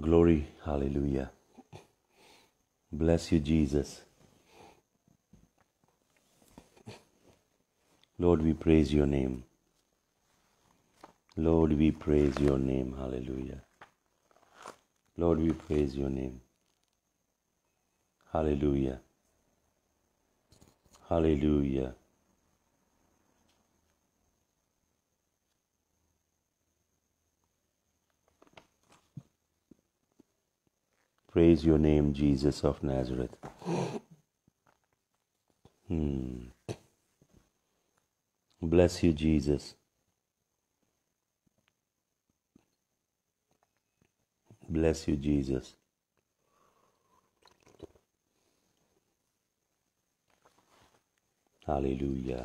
Glory, hallelujah. Bless you, Jesus. Lord, we praise your name. Lord, we praise your name. Hallelujah. Lord, we praise your name. Hallelujah. Hallelujah. Praise your name, Jesus of Nazareth. Hmm. Bless you, Jesus. Bless you, Jesus. Hallelujah.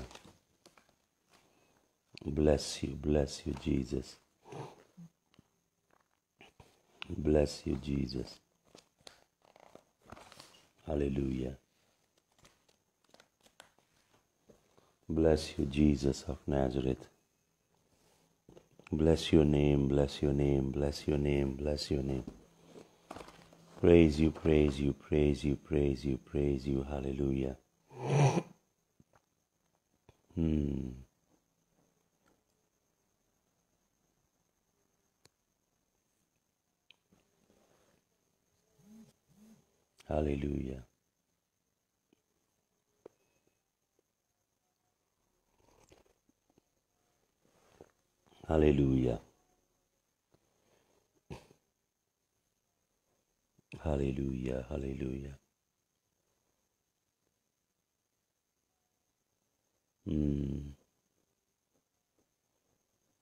Bless you, bless you, Jesus. Bless you, Jesus. Hallelujah. Bless you, Jesus of Nazareth. Bless your name, bless your name, bless your name, bless your name. Praise you, praise you, praise you, praise you, praise you. Hallelujah. Hmm. Hallelujah. Hallelujah. Hallelujah. Hallelujah. Mm.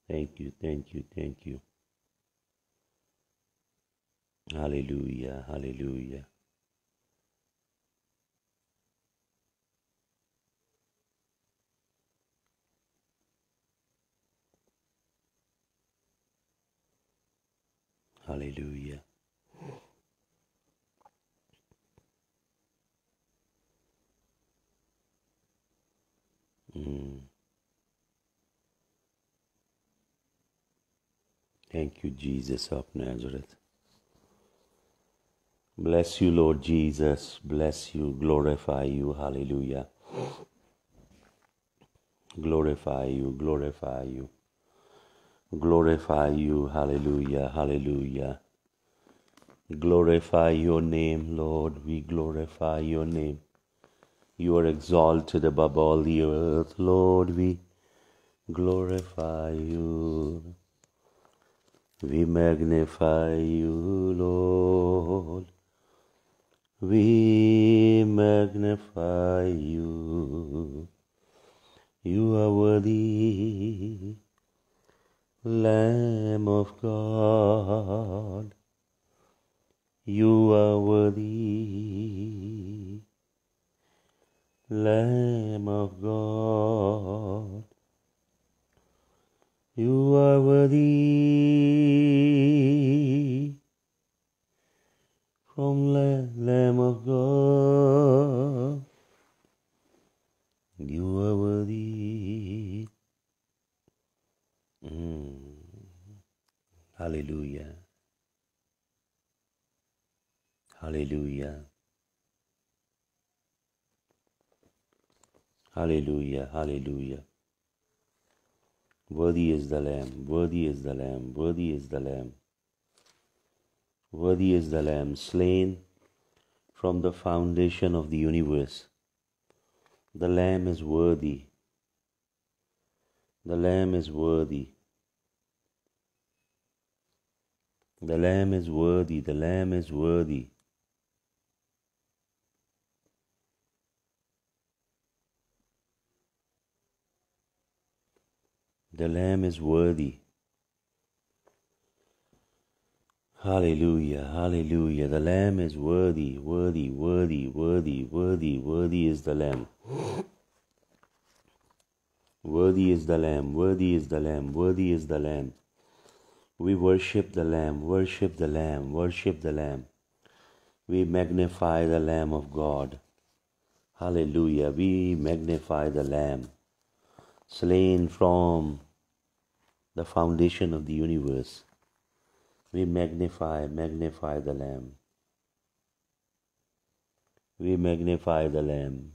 Thank you, thank you, thank you. Hallelujah, hallelujah. Hallelujah. Mm. Thank you, Jesus of Nazareth. Bless you, Lord Jesus. Bless you. Glorify you. Hallelujah. Glorify you. Glorify you glorify you. Hallelujah. Hallelujah. Glorify your name, Lord. We glorify your name. You are exalted above all the earth, Lord. We glorify you. We magnify you, Lord. We magnify you. You are worthy. Lamb of God, you are worthy. Lamb of God, you are worthy. From Lamb of God. Hallelujah. Hallelujah. Hallelujah. Hallelujah. Worthy is the Lamb, worthy is the Lamb, worthy is the Lamb. Worthy is the Lamb slain from the foundation of the universe. The Lamb is worthy. The Lamb is worthy. The Lamb is worthy, the Lamb is worthy. The Lamb is worthy. Hallelujah, hallelujah. The Lamb is worthy, worthy, worthy, worthy, worthy, worthy is the Lamb. worthy is the Lamb, worthy is the Lamb, worthy is the Lamb. We worship the Lamb, worship the Lamb, worship the Lamb. We magnify the Lamb of God. Hallelujah. We magnify the Lamb, slain from the foundation of the universe. We magnify, magnify the Lamb. We magnify the Lamb.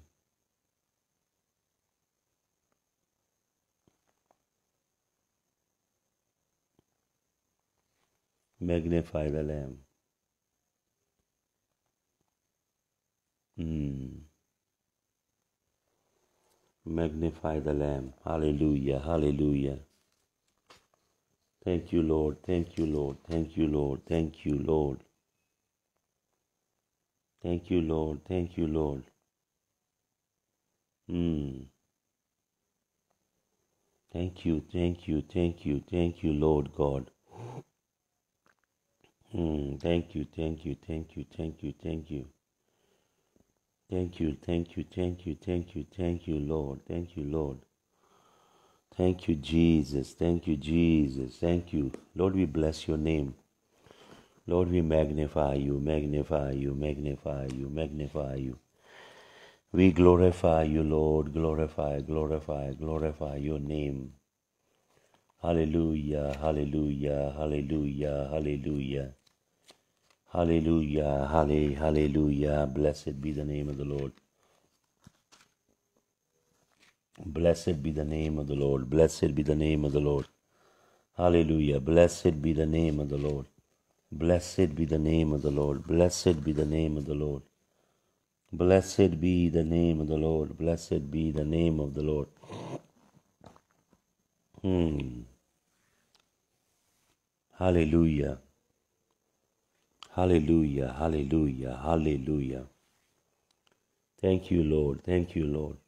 magnify the Lamb. Mm. Magnify the Lamb. Hallelujah. Hallelujah. Thank you, Lord. Thank you, Lord. Thank you, Lord. Thank you, Lord. Thank you, Lord. Thank you, Lord. Mm. Thank you, thank you, thank you, thank you, Lord God. Mm, thank you, thank you, thank you, thank you, thank you. Thank you, thank you, thank you, thank you, thank you, Lord. Thank you, Lord. Thank you, Jesus. Thank you, Jesus. Thank you. Lord, we bless your name. Lord, we magnify you, magnify you, magnify you, magnify you. We glorify you, Lord. Glorify, glorify, glorify your name. Hallelujah, hallelujah, hallelujah, hallelujah. Hallelujah, halle, hallelujah. Blessed be the name of the Lord. Blessed be the name of the Lord. Blessed be the name of the Lord. Hallelujah. Blessed be the name of the Lord. Blessed be the name of the Lord. Blessed be the name of the Lord. Blessed be the name of the Lord. Blessed be the name of the Lord. Hmm. Hallelujah. Hallelujah, hallelujah, hallelujah. Thank you, Lord. Thank you, Lord.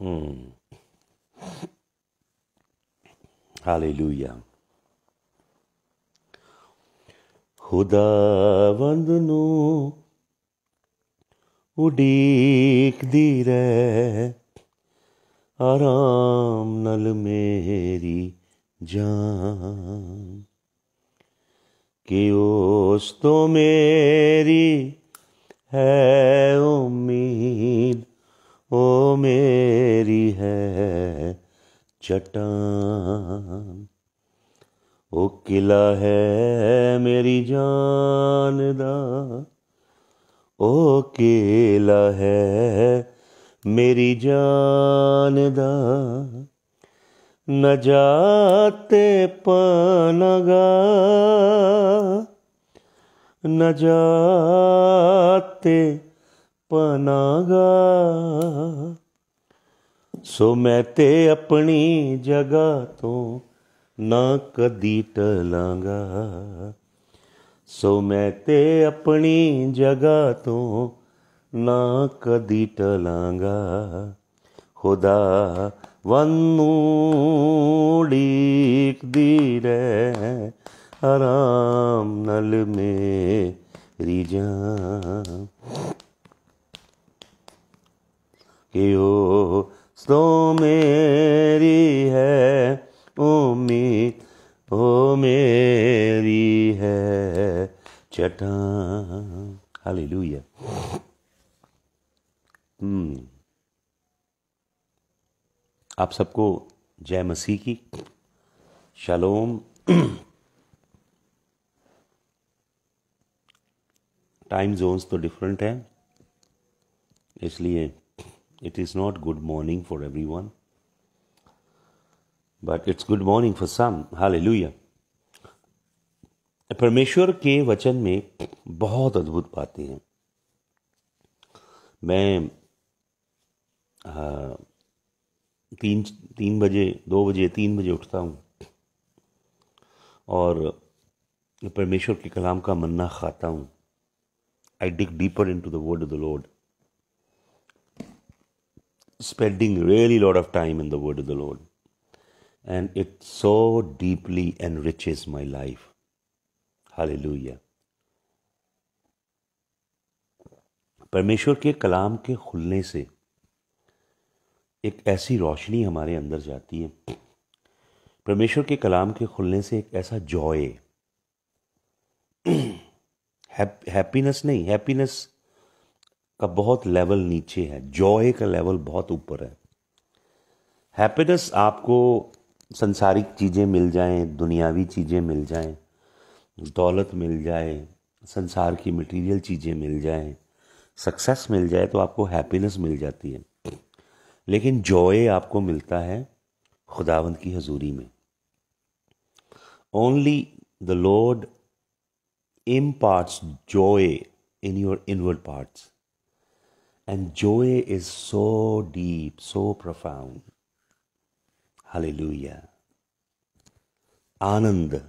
Mm. Hallelujah. ਖੁਦਾਵੰਦ ਨੂੰ ਉਡੀਕਦੀ ਰਹਿ आराम नल मेरी जान कि उस तो मेरी है उम्मीद ओ मेरी है चट्टान ओ किला है मेरी जान दा ओ किला है ਮੇਰੀ ਜਾਨ ਦਾ ਨਜਾਤ ਪਨਗਾ ਨਜਾਤ ਪਨਗਾ ਸੋ ਮੈਂ ਤੇ ਆਪਣੀ ਜਗ੍ਹਾ ਤੋਂ ਨਾ ਕਦੀ ਟਲਾਂਗਾ ਸੋ ਮੈਂ ਤੇ ਆਪਣੀ ਜਗ੍ਹਾ ਤੋਂ ना कदी टलांगा खुदा वनूक दीर आराम नल में रिजा के ओ सो मेरी है उम्मीद ओ मेरी है चटा हालेलुया हम्म। आप सबको जय मसीह की शालोम टाइम जोन्स तो डिफरेंट हैं इसलिए it is not good morning for everyone but it's good morning for some hallelujah परमेश्वर के वचन में बहुत अद्भुत बातें हैं मैं तीन तीन बजे दो बजे तीन बजे उठता हूँ और परमेश्वर के कलाम का मन्ना खाता हूँ I dig deeper into the word of the Lord spending really lot of time in the word of the Lord and it so deeply and rich is my life hallelujah परमेश्वर के कलाम के खुलने से एक ऐसी रोशनी हमारे अंदर जाती है परमेश्वर के कलाम के खुलने से एक ऐसा जॉय हैप्पीनेस नहीं हैप्पीनेस का बहुत लेवल नीचे है जॉय का लेवल बहुत ऊपर है हैप्पीनेस आपको संसारिक चीज़ें मिल जाएं दुनियावी चीज़ें मिल जाएं दौलत मिल जाए संसार की मटेरियल चीज़ें मिल जाएं सक्सेस मिल जाए तो आपको हैप्पीनेस मिल जाती है लेकिन जॉय आपको मिलता है खुदावंद की हजूरी में only the Lord imparts joy in your inward parts and joy is so deep so profound hallelujah आनंद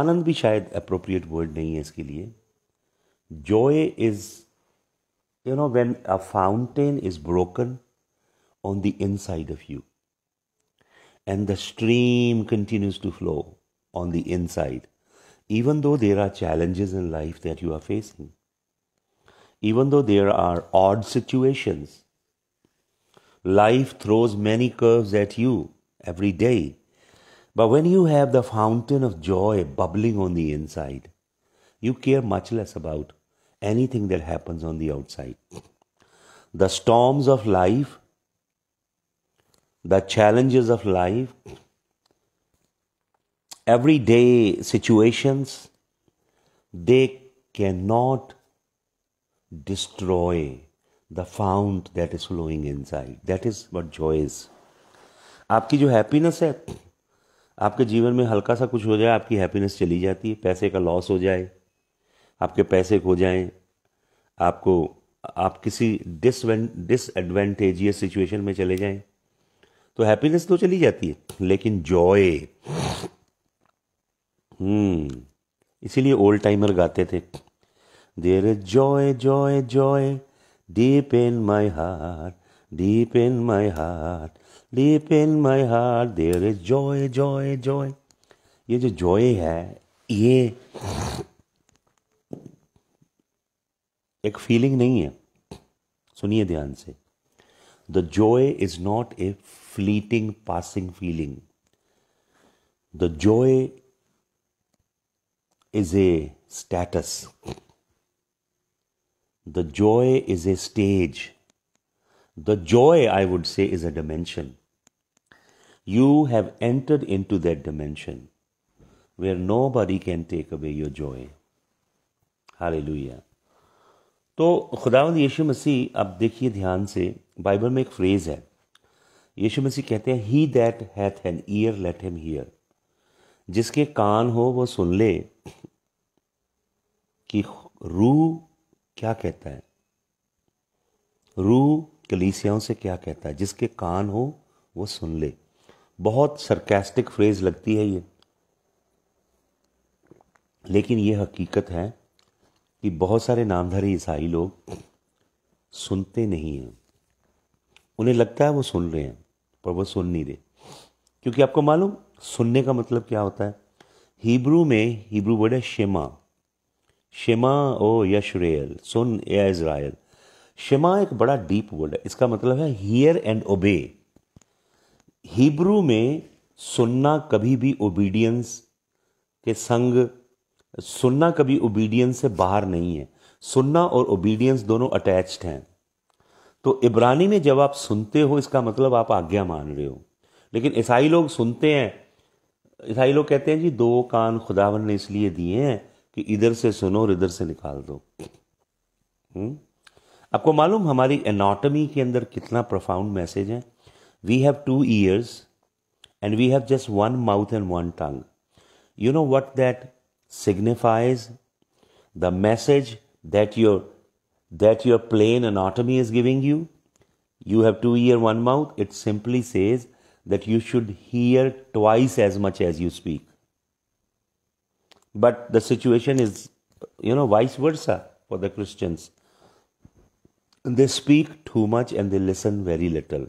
आनंद भी शायद अप्रोप्रिएट वर्ड नहीं है इसके लिए joy is you know when a fountain is broken on the inside of you. And the stream continues to flow on the inside, even though there are challenges in life that you are facing, even though there are odd situations. Life throws many curves at you every day. But when you have the fountain of joy bubbling on the inside, you care much less about anything that happens on the outside. The storms of life the challenges of life, everyday situations, they cannot destroy the fount that is flowing inside. That is what joy is. आपकी जो happiness है आपके जीवन में हल्का सा कुछ हो जाए आपकी हैप्पीनेस चली जाती है पैसे का लॉस हो जाए आपके पैसे खो जाएं आपको आप किसी डिसएडवेंटेजियस सिचुएशन में चले जाएं तो हैप्पीनेस तो चली जाती है लेकिन जॉय हम्म इसीलिए ओल्ड टाइमर गाते थे there joy joy joy deep in my heart deep in my heart deep in my heart there is joy joy joy ये जो जॉय है ये एक फीलिंग नहीं है सुनिए ध्यान से The joy is not a fleeting, passing feeling. The joy is a status. The joy is a stage. The joy, I would say, is a dimension. You have entered into that dimension where nobody can take away your joy. Hallelujah. तो खुदावंद यीशु मसीह अब देखिए ध्यान से Bible में एक phrase है यीशु मसीह कहते हैं he that hath an ear let him hear जिसके कान हो वो सुन ले कि रूह क्या कहता है रूह कलीसियाओं से क्या कहता है जिसके कान हो वो सुन ले बहुत सरकेस्टिक फ्रेज लगती है ये लेकिन ये हकीकत है कि बहुत सारे नामधारी ईसाई लोग सुनते नहीं हैं उन्हें लगता है वो सुन रहे हैं पर वो सुन नहीं रहे क्योंकि आपको मालूम सुनने का मतलब क्या होता है हिब्रू में हिब्रू वर्ड है शेमा शेमा ओ यशरेल सुन ए इसराइल शेमा एक बड़ा डीप वर्ड है इसका मतलब है हियर एंड ओबे हिब्रू में सुनना कभी भी ओबीडियंस के संग सुनना कभी ओबीडियंस से बाहर नहीं है सुनना और ओबीडियंस दोनों अटैच्ड हैं तो इब्रानी में जब आप सुनते हो इसका मतलब आप आज्ञा मान रहे हो लेकिन ईसाई लोग सुनते हैं ईसाई लोग कहते हैं जी दो कान खुदावन ने इसलिए दिए हैं कि इधर से सुनो और इधर से निकाल दो हम्म? आपको मालूम हमारी एनाटमी के अंदर कितना प्रोफाउंड मैसेज है we have two ears and we have just one mouth and one tongue you know what that signifies the message that your that your plain anatomy is giving you you have two ear one mouth it simply says that you should hear twice as much as you speak but the situation is you know vice versa for the christians they speak too much and they listen very little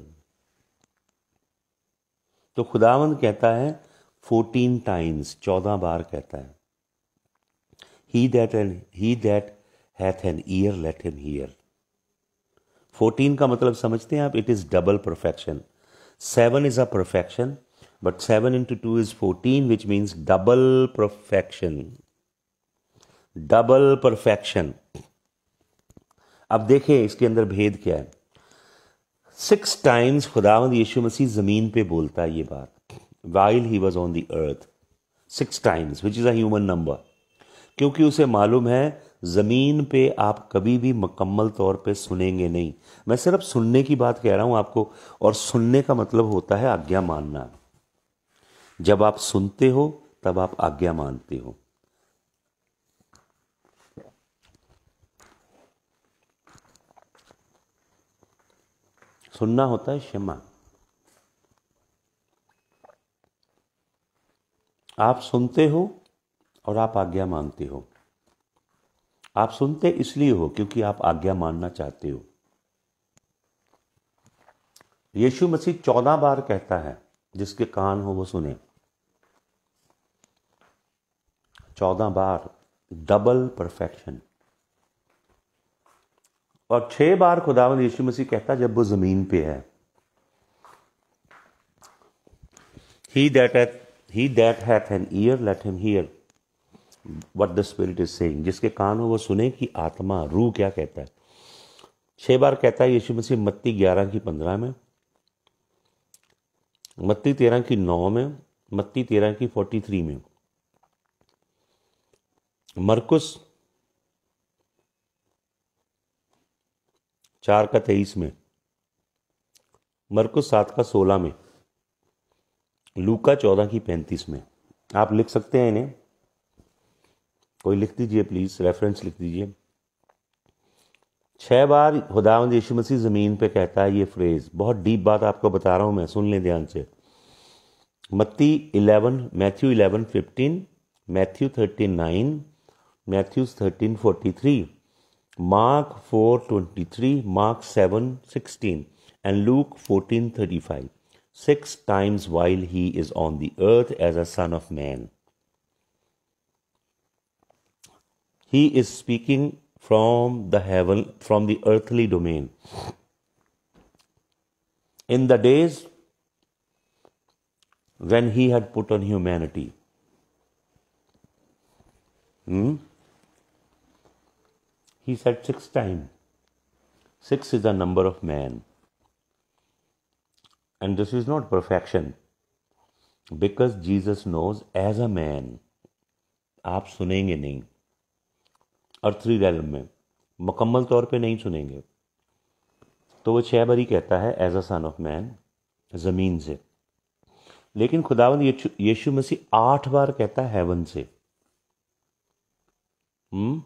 तो खुदावंद कहता है fourteen times चौदह बार कहता है He that and he that hath an ear, let him hear. 14 का मतलब समझते हैं आप it is double perfection seven is a perfection but seven into two is fourteen which means double perfection double perfection अब देखें इसके अंदर भेद क्या है सिक्स टाइम्स खुदावंद यीशु मसीह ज़मीन पे बोलता है ये बात while he was on the earth six times which is a human number क्योंकि उसे मालूम है ज़मीन पे आप कभी भी मकम्मल तौर पे सुनेंगे नहीं मैं सिर्फ सुनने की बात कह रहा हूँ आपको और सुनने का मतलब होता है आज्ञा मानना जब आप सुनते हो तब आप आज्ञा मानते हो सुनना होता है क्षमा आप सुनते हो और आप आज्ञा मानते हो आप सुनते इसलिए हो क्योंकि आप आज्ञा मानना चाहते हो यीशु मसीह चौदह बार कहता है जिसके कान हो वो सुने चौदह बार डबल परफेक्शन और छह बार खुदावन यीशु मसीह कहता जब वो जमीन पे है he that he that hath an ear let him hear what the spirit is saying जिसके कान हो वो सुने कि आत्मा रूह क्या कहता है छह बार कहता है यीशु मसीह मत्ती ग्यारह की पंद्रह में मत्ती तेरह की नौ में मत्ती तेरह की फोर्टी थ्री में मरकुस चार का तेईस में मरकुस सात का सोलह में लूका चौदह की पैंतीस में आप लिख सकते हैं इन्हें कोई लिख दीजिए प्लीज़ रेफरेंस लिख दीजिए छह बार खुदावंद यीशु मसीह ज़मीन पे कहता है ये फ्रेज़ बहुत डीप बात आपको बता रहा हूँ मैं सुन लें ध्यान से मत्ती eleven Matthew eleven fifteen Matthew thirteen nine Matthew thirteen forty three Mark four twenty three Mark seven sixteen and Luke fourteen thirty five six times while he is on the earth as a son of man He is speaking from the heaven, from the earthly domain. In the days when he had put on humanity, hmm? he said six times. Six is the number of man. And this is not perfection because Jesus knows as a man. आप सुनेंगे नहीं अर्थरी realm में मुकम्मल तौर पे नहीं सुनेंगे तो वो छः बरी कहता है as a son of man ज़मीन से लेकिन खुदावन यीशु मसीह आठ बार कहता है हेवन से हम्म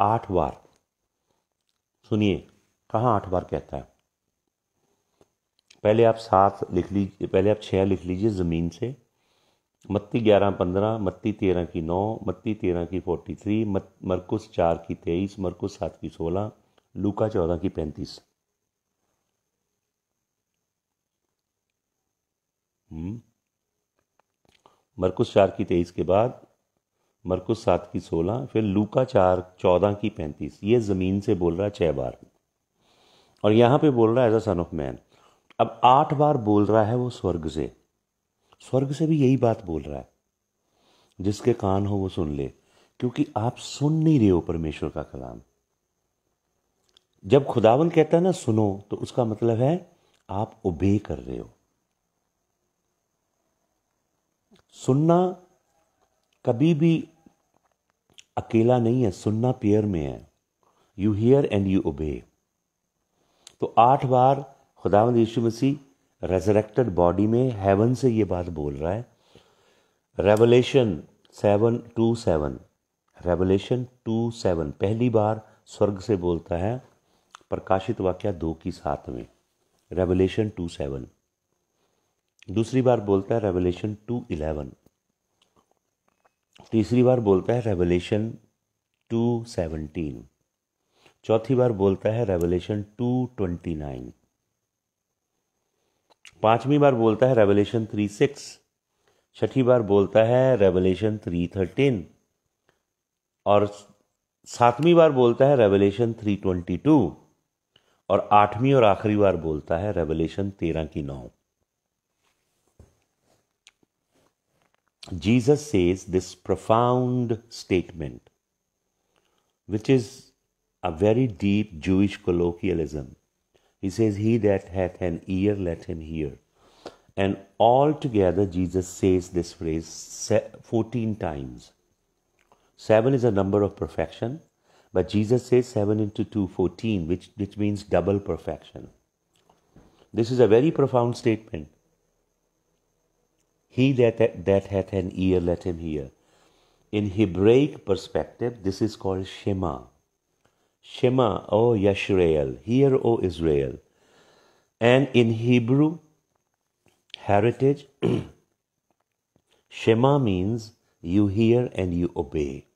आठ बार सुनिए कहाँ आठ बार कहता है पहले आप सात लिख लीजिए पहले आप छः लिख लीजिए ज़मीन से मत्ती ग्यारह पंद्रह मत्ती तेरह की नौ मत्ती तेरह की फोर्टी थ्री मत मरकुस चार की तेईस मरकुस सात की सोलह लूका चौदह की पैंतीस हम्म। मरकुस चार की तेईस के बाद मरकुस सात की सोलह फिर लूका चार चौदह की पैंतीस ये ज़मीन से बोल रहा है छः बार और यहाँ पे बोल रहा है as a son of man अब आठ बार बोल रहा है वो स्वर्ग से स्वर्ग से भी यही बात बोल रहा है जिसके कान हो वो सुन ले क्योंकि आप सुन नहीं रहे हो परमेश्वर का कलाम जब खुदावन कहता है ना सुनो तो उसका मतलब है आप उबे कर रहे हो सुनना कभी भी अकेला नहीं है सुनना पेयर में है यू हियर एंड यू ओबे तो आठ बार खुदावंद यीशु मसीह रेजरेक्टेड बॉडी में हेवन से ये बात बोल रहा है Revelation seven two seven Revelation two seven पहली बार स्वर्ग से बोलता है प्रकाशित वाक्य दो की सात में रेवलेशन टू सेवन दूसरी बार बोलता है रेवलेशन टू इलेवन तीसरी बार बोलता है रेवलेशन टू सेवनटीन चौथी बार बोलता है रेवलेशन टू ट्वेंटी नाइन पांचवी बार बोलता है रेवलेशन थ्री सिक्स छठी बार बोलता है रेवलेशन थ्री थर्टीन और सातवीं बार बोलता है रेवलेशन थ्री ट्वेंटी टू और आठवीं और आखिरी बार बोलता है रेवलेशन तेरह की नौ Jesus says this profound statement which is a very deep Jewish colloquialism He says, He that hath an ear, let him hear. And altogether, Jesus says this phrase 14 times. 7 is a number of perfection, but Jesus says 7 into 2, 14, which, which means double perfection. This is a very profound statement. He that, that, that hath an ear, let him hear. In Hebraic perspective, this is called Shema. Shema, O Yashrael, hear, O Israel. And in Hebrew, heritage, Shema means you hear and you obey.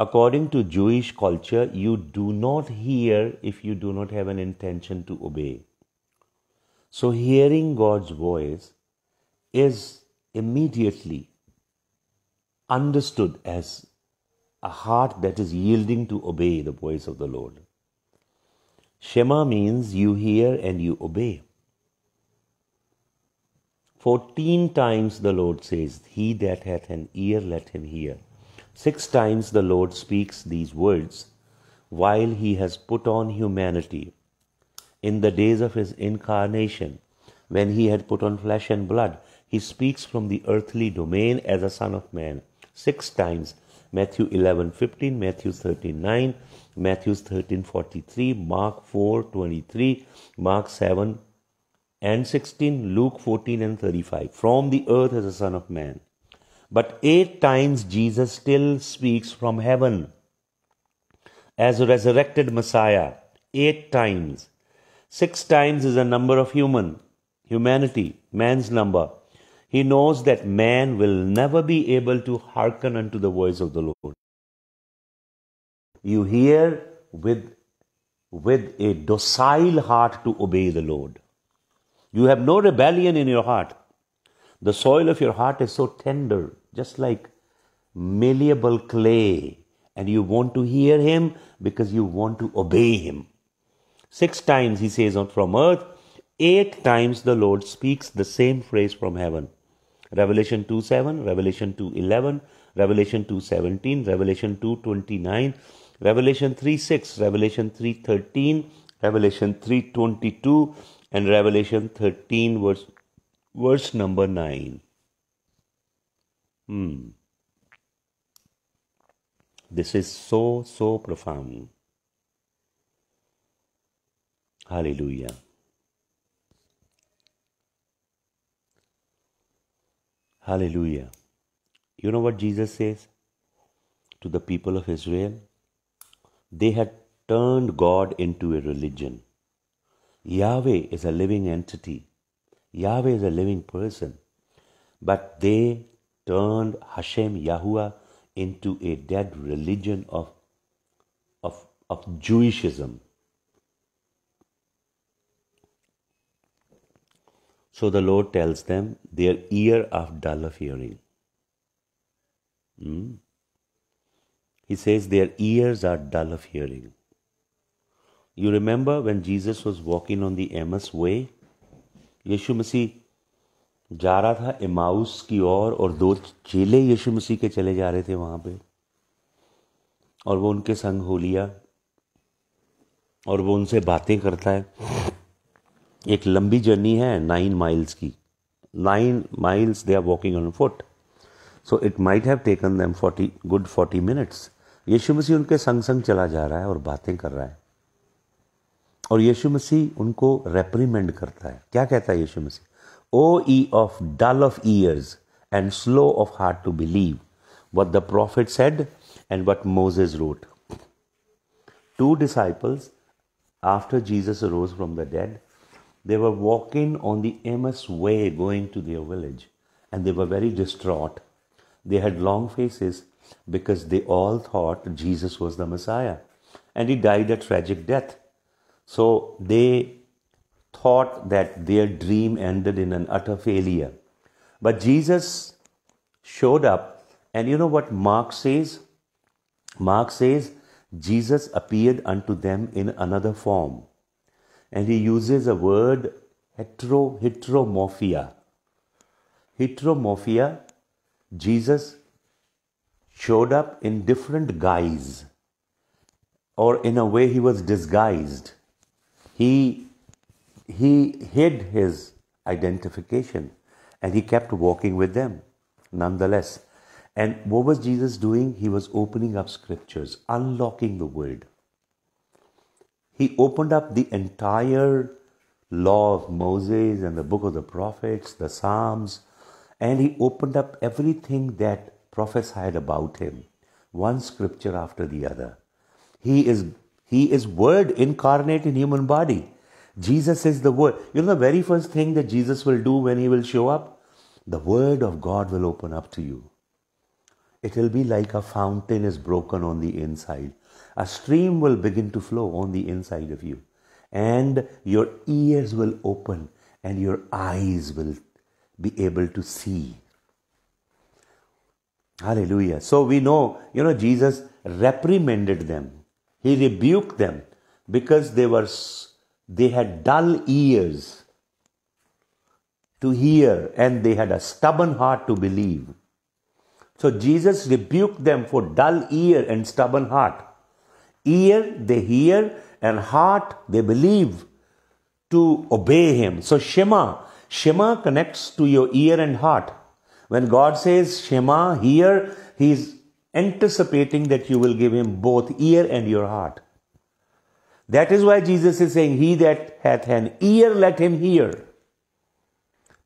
According to Jewish culture, you do not hear if you do not have an intention to obey. So, hearing God's voice is immediately understood as a heart that is yielding to obey the voice of the Lord. Shema means you hear and you obey. Fourteen times the Lord says, He that hath an ear, let him hear. Six times the Lord speaks these words while he has put on humanity. In the days of his incarnation, when he had put on flesh and blood, he speaks from the earthly domain as a son of man. Six times Matthew 11:15, Matthew 13:9, Matthew 13:43, Mark 4:23, Mark 7 and 16, Luke 14 and 35. From the earth as a son of man. But eight times Jesus still speaks from heaven as a resurrected Messiah. Eight times. Six times is the number of human, humanity, man's number. He knows that man will never be able to hearken unto the voice of the Lord. You hear with, with a docile heart to obey the Lord. You have no rebellion in your heart. The soil of your heart is so tender, just like malleable clay, and you want to hear Him because you want to obey Him. Six times He says, From earth, eight times the Lord speaks the same phrase from heaven. Revelation 2.7, Revelation 2.11, Revelation 2.17, Revelation 2.29, Revelation 3.6, Revelation 3.13, Revelation 3.22 and Revelation 13 verse, verse number 9. Hmm. This is so, so profound. Hallelujah. Hallelujah. You know what Jesus says to the people of Israel? They had turned God into a religion. Yahweh is a living entity. Yahweh is a living person. But they turned Hashem Yahuwah into a dead religion of, of, of Jewishism. So the Lord tells them their ear of dull of hearing. Hmm? He says their ears are dull of hearing. You remember when Jesus was walking on the Emmaus way? Yeshu मसीह ja raha tha Emmaus ki ओर aur do दो Yeshu यीशु ke chale ja rahe the wahan pe. Aur wo unke sang ho liya. Aur wo unse baatein karta hai. एक लंबी journey है nine miles की nine miles they are walking on foot so it might have taken them forty good forty minutes यीशु मसीह उनके संग संग चला जा रहा है और बातें कर रहा है और यीशु मसीह उनको रेप्रीमेंड करता है क्या कहता है यीशु मसीह O ye of dull of ears and slow of heart to believe what the prophet said and what is wrote to disciples after Jesus rose from the dead They were walking on the Emmaus way going to their village, and they were very distraught. They had long faces because they all thought Jesus was the Messiah, and he died a tragic death. So they thought that their dream ended in an utter failure. But Jesus showed up, and you know what Mark says? Mark says, Jesus appeared unto them in another form and he uses a word hetero, heteromorphia. Heteromorphia, Jesus showed up in different guise, or in a way he was disguised. He, he hid his identification and he kept walking with them nonetheless. And what was Jesus doing? He was opening up scriptures, unlocking the word he opened up the entire law of Moses and the book of the prophets, the Psalms, and he opened up everything that prophesied about him, one scripture after the other. He is he is word incarnate in human body. Jesus is the word. You know the very first thing that Jesus will do when he will show up? The word of God will open up to you. It will be like a fountain is broken on the inside a stream will begin to flow on the inside of you, and your ears will open, and your eyes will be able to see. Hallelujah. So we know, you know, Jesus reprimanded them, he rebuked them because they were they had dull ears to hear and they had a stubborn heart to believe. So Jesus rebuked them for dull ear and stubborn heart. Ear, they hear, and heart, they believe to obey Him. So, Shema, Shema connects to your ear and heart. When God says Shema, hear, He's anticipating that you will give Him both ear and your heart. That is why Jesus is saying, He that hath an ear, let him hear.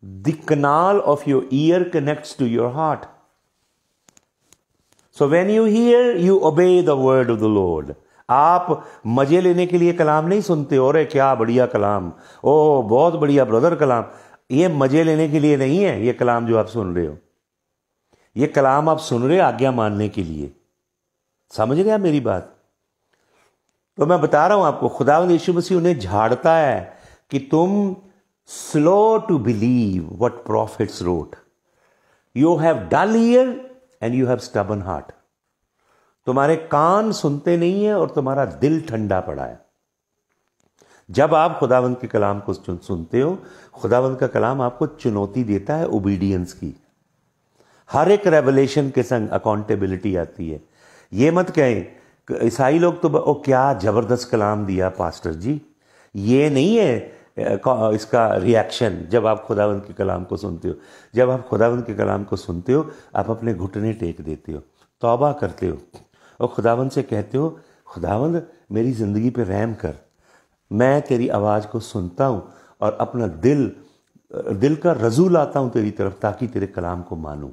The canal of your ear connects to your heart. So when you hear, you obey the word of the Lord. आप मजे लेने के लिए कलाम नहीं सुनते हो रे क्या बढ़िया कलाम ओ बहुत बढ़िया ब्रदर कलाम ये मजे लेने के लिए नहीं है ये कलाम जो आप सुन रहे हो ये कलाम आप सुन रहे हो आज्ञा मानने के लिए समझ रहे आप मेरी बात तो मैं बता रहा हूं आपको खुदा यीशु मसीह उन्हें झाड़ता है कि तुम slow to believe what prophets wrote you have dull ear and you have stubborn heart तुम्हारे कान सुनते नहीं है और तुम्हारा दिल ठंडा पड़ा है जब आप खुदावंद के कलाम को सुनते हो खुदावंद का कलाम आपको चुनौती देता है ओबीडियंस की हर एक रेवलेशन के संग अकाउंटेबिलिटी आती है ये मत कहें ईसाई लोग तो ओ क्या ज़बरदस्त कलाम दिया पास्टर जी ये नहीं है इसका रिएक्शन जब आप खुदावंद के कलाम को सुनते हो जब आप खुदावंद के कलाम को सुनते हो आप अपने घुटने टेक देते हो तौबा करते हो और खुदावंद से कहते हो खुदावंद मेरी ज़िंदगी पे रहम कर मैं तेरी आवाज़ को सुनता हूँ और अपना दिल दिल का रजू लाता हूँ तेरी तरफ ताकि तेरे कलाम को मानूँ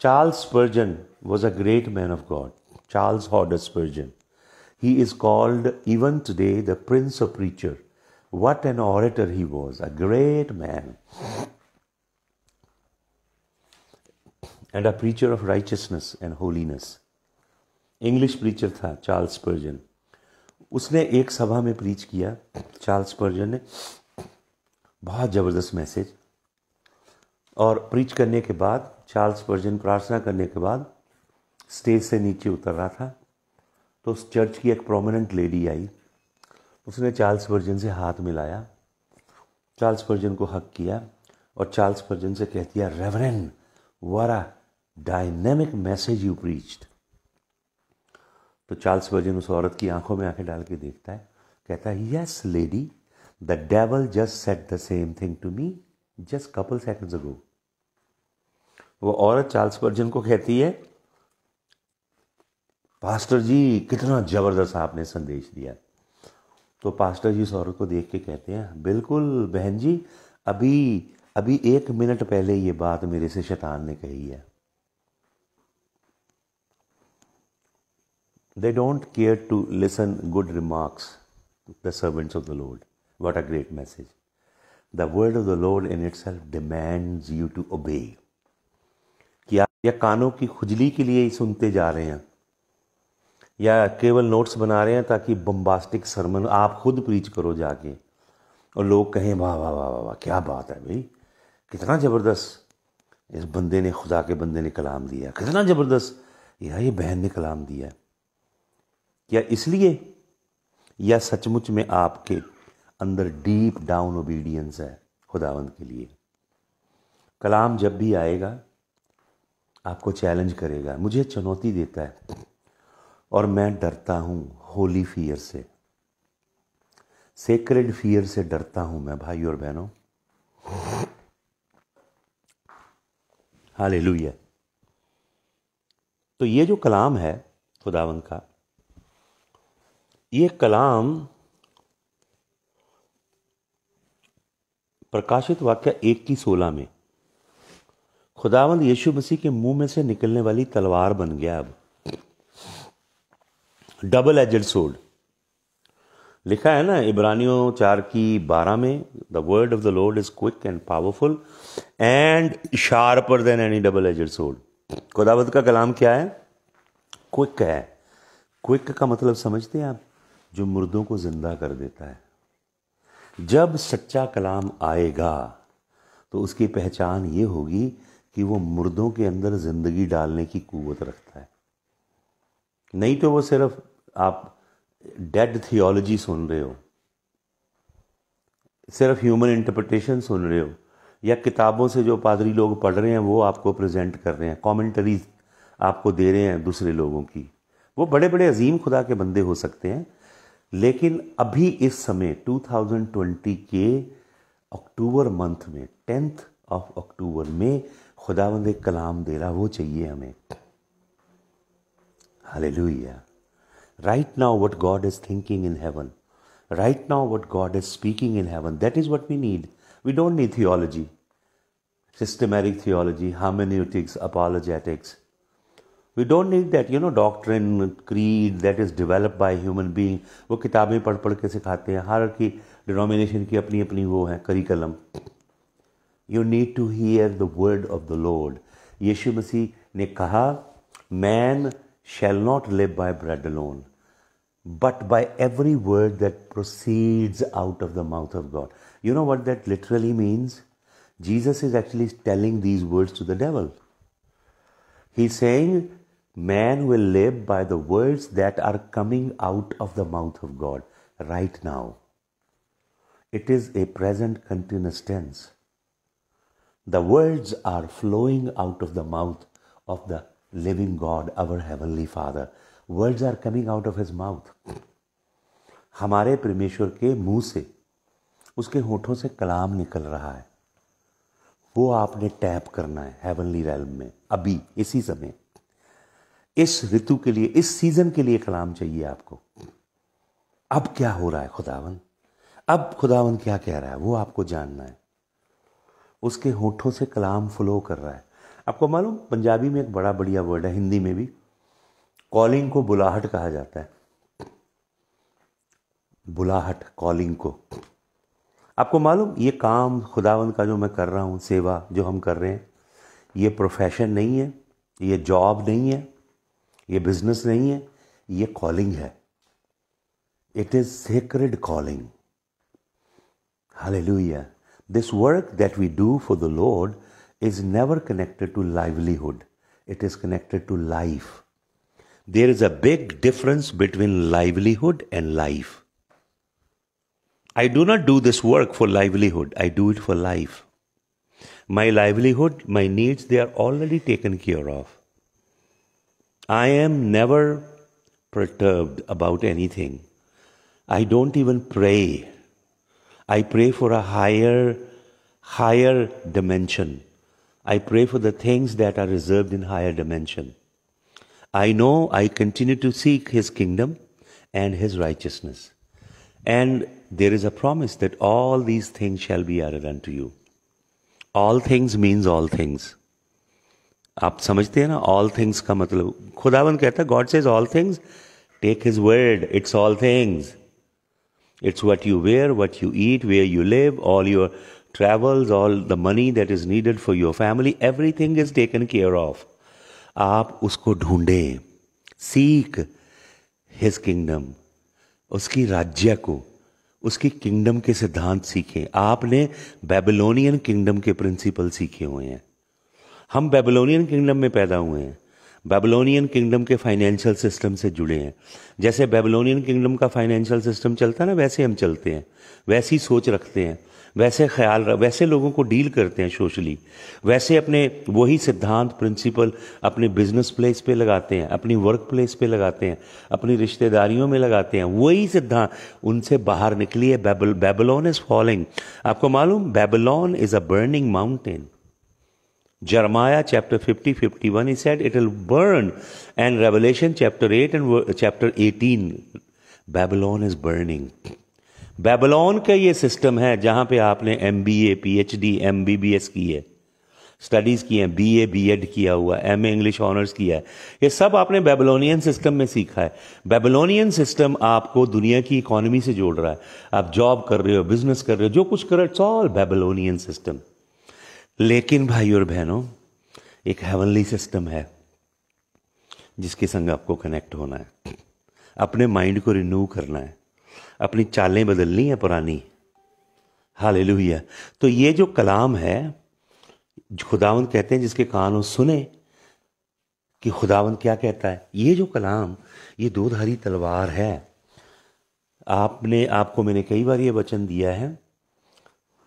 Charles Spurgeon was a great man of God Charles Hodder Spurgeon he is called even today the prince of preacher what an orator he was a great man and a preacher of righteousness and holiness English preacher था Charles Spurgeon उसने एक सभा में preach किया Charles पर्जन ने बहुत ज़बरदस्त message और प्रीच करने के बाद चार्ल्स पर्जन प्रार्थना करने के बाद स्टेज से नीचे उतर रहा था तो उस चर्च की एक प्रोमिनेंट लेडी आई उसने चार्ल्स पर्जन से हाथ मिलाया चार्ल्स पर्जन को हक किया और चार्ल्स पर्जन से कह दिया Reverend what a dynamic message you preached तो चार्ल्स वर्जन उस औरत की आंखों में आंखें डाल के देखता है कहता है yes lady the devil just said the same thing to me just couple seconds ago वो औरत चार्ल्स वर्जन को कहती है पास्टर जी कितना ज़बरदस्त आपने संदेश दिया तो पास्टर जी उस औरत को देख के कहते हैं बिल्कुल बहन जी अभी अभी एक मिनट पहले ये बात मेरे से शैतान ने कही है They don't care to listen good remarks the servants of the Lord. What a great message. The word of the Lord in itself demands you to obey. कि या कानों की खुजली के लिए ही सुनते जा रहे हैं या केवल नोट्स बना रहे हैं ताकि बम्बास्टिक सरमन आप खुद प्रीच करो जाके और लोग कहें वाह वाह वाह वाह वाह क्या बात है भाई कितना ज़बरदस्त इस बंदे ने खुदा के बंदे ने कलाम दिया कितना ज़बरदस्त यार ये बहन ने कलाम दिया है क्या इसलिए या सचमुच में आपके अंदर डीप डाउन ओबीडियंस है खुदावंद के लिए कलाम जब भी आएगा आपको चैलेंज करेगा मुझे चुनौती देता है और मैं डरता हूँ होली फियर से सेक्रेड फियर से डरता हूँ मैं भाई और बहनों हाल तो ये जो कलाम है खुदावंद का ये कलाम प्रकाशित वाक्य एक की सोलह में खुदावंद यीशु मसीह के मुंह में से निकलने वाली तलवार बन गया अब डबल एजेड सोड लिखा है ना इब्रानियों चार की बारह में the word of the Lord is quick and powerful and sharper than any double edged sword खुदावंद का कलाम क्या है क्विक है क्विक का मतलब समझते हैं आप जो मुर्दों को ज़िंदा कर देता है जब सच्चा कलाम आएगा तो उसकी पहचान ये होगी कि वो मुर्दों के अंदर ज़िंदगी डालने की कुवत रखता है नहीं तो वो सिर्फ आप डेड थियोलॉजी सुन रहे हो सिर्फ ह्यूमन इंटरप्रटेशन सुन रहे हो या किताबों से जो पादरी लोग पढ़ रहे हैं वो आपको प्रेजेंट कर रहे हैं कॉमेंटरीज आपको दे रहे हैं दूसरे लोगों की वो बड़े बड़े अजीम खुदा के बंदे हो सकते हैं लेकिन अभी इस समय 2020 के अक्टूबर मंथ में टेंथ ऑफ अक्टूबर में खुदावंद कलाम दे रहा वो चाहिए हमें hallelujah right now what God is thinking in heaven right now what God is speaking in heaven that is what we need we don't need theology systematic theology hermeneutics apologetics We don't need that, you know, doctrine, creed that is developed by human being. वो किताबें पढ़ पढ़ के सिखाते हैं हर की denomination की अपनी अपनी वो है curriculum. You need to hear the word of the Lord. यीशु मसीह ने कहा man shall not live by bread alone. But by every word that proceeds out of the mouth of God. You know what that literally means? Jesus is actually telling these words to the devil. He's saying, Man will live by the words that are coming out of the mouth of God right now. It is a present continuous tense. The words are flowing out of the mouth of the living God, our Heavenly Father. Words are coming out of His mouth. हमारे परमेश्वर के मुंह से उसके होठों से कलाम निकल रहा है वो आपने टैप करना है हेवनली रैल में अभी इसी समय इस ऋतु के लिए इस सीजन के लिए कलाम चाहिए आपको अब क्या हो रहा है खुदावन अब खुदावन क्या कह रहा है वो आपको जानना है उसके होठों से कलाम फ्लो कर रहा है आपको मालूम पंजाबी में एक बड़ा बढ़िया वर्ड है हिंदी में भी कॉलिंग को बुलाहट कहा जाता है बुलाहट कॉलिंग को आपको मालूम ये काम खुदावन का जो मैं कर रहा हूँ सेवा जो हम कर रहे हैं ये प्रोफेशन नहीं है ये जॉब नहीं है ये business नहीं है ये कॉलिंग है it is sacred calling hallelujah this work that we do for the Lord is never connected to livelihood, it is connected to life. There is a big difference between livelihood and life. I do not do this work for livelihood, I do it for life. My livelihood, my needs, they are already taken care of. I am never perturbed about anything. I don't even pray. I pray for a higher, higher dimension. I pray for the things that are reserved in higher dimension. I know I continue to seek His kingdom and His righteousness. And there is a promise that all these things shall be added unto you. All things means all things. आप समझते हैं ना all things का मतलब खुदावन कहता है God says all things take his word it's all things it's what you wear what you eat where you live all your all the money that is needed for your family everything is taken care of आप उसको ढूंढें सीख his kingdom उसकी राज्य को उसकी kingdom के सिद्धांत सीखें आपने बेबलोनियन किंगडम के प्रिंसिपल सीखे हुए हैं हम बेबलोनियन किंगडम में पैदा हुए हैं बेबलोनियन किंगडम के फाइनेंशियल सिस्टम से जुड़े हैं जैसे बेबलोनियन किंगडम का फाइनेंशियल सिस्टम चलता है ना वैसे हम चलते हैं वैसी सोच रखते हैं वैसे ख्याल वैसे लोगों को डील करते हैं सोशली वैसे अपने वही सिद्धांत प्रिंसिपल अपने बिजनेस प्लेस पे लगाते हैं अपनी वर्क प्लेस पे लगाते हैं अपनी रिश्तेदारियों में लगाते हैं वही सिद्धांत उनसे बाहर निकली है बेबलॉन इज फॉलिंग आपको मालूम Babylon is a burning mountain Jeremiah chapter 50, 51, he said it will burn. And Revelation chapter 8 and chapter 18, Babylon is burning. Babylon का ये सिस्टम है जहाँ पे आपने M B A P H D M B B S की है studies की हैं बी ए बी एड किया हुआ एम ए इंग्लिश ऑनर्स किया है ये सब आपने बेबलोनियन सिस्टम में सीखा है बेबलोनियन सिस्टम आपको दुनिया की इकोनॉमी से जोड़ रहा है आप जॉब कर रहे हो बिजनेस कर रहे हो जो कुछ कर रहे हो इट्स ऑल बेबलोनियन सिस्टम लेकिन भाई और बहनों एक हेवनली सिस्टम है जिसके संग आपको कनेक्ट होना है अपने माइंड को रिन्यू करना है अपनी चालें बदलनी है पुरानी हाल लुहिया तो ये जो कलाम है खुदावन कहते हैं जिसके कान हो सुने कि खुदावन क्या कहता है ये जो कलाम ये दोधारी तलवार है आपने आपको मैंने कई बार ये वचन दिया है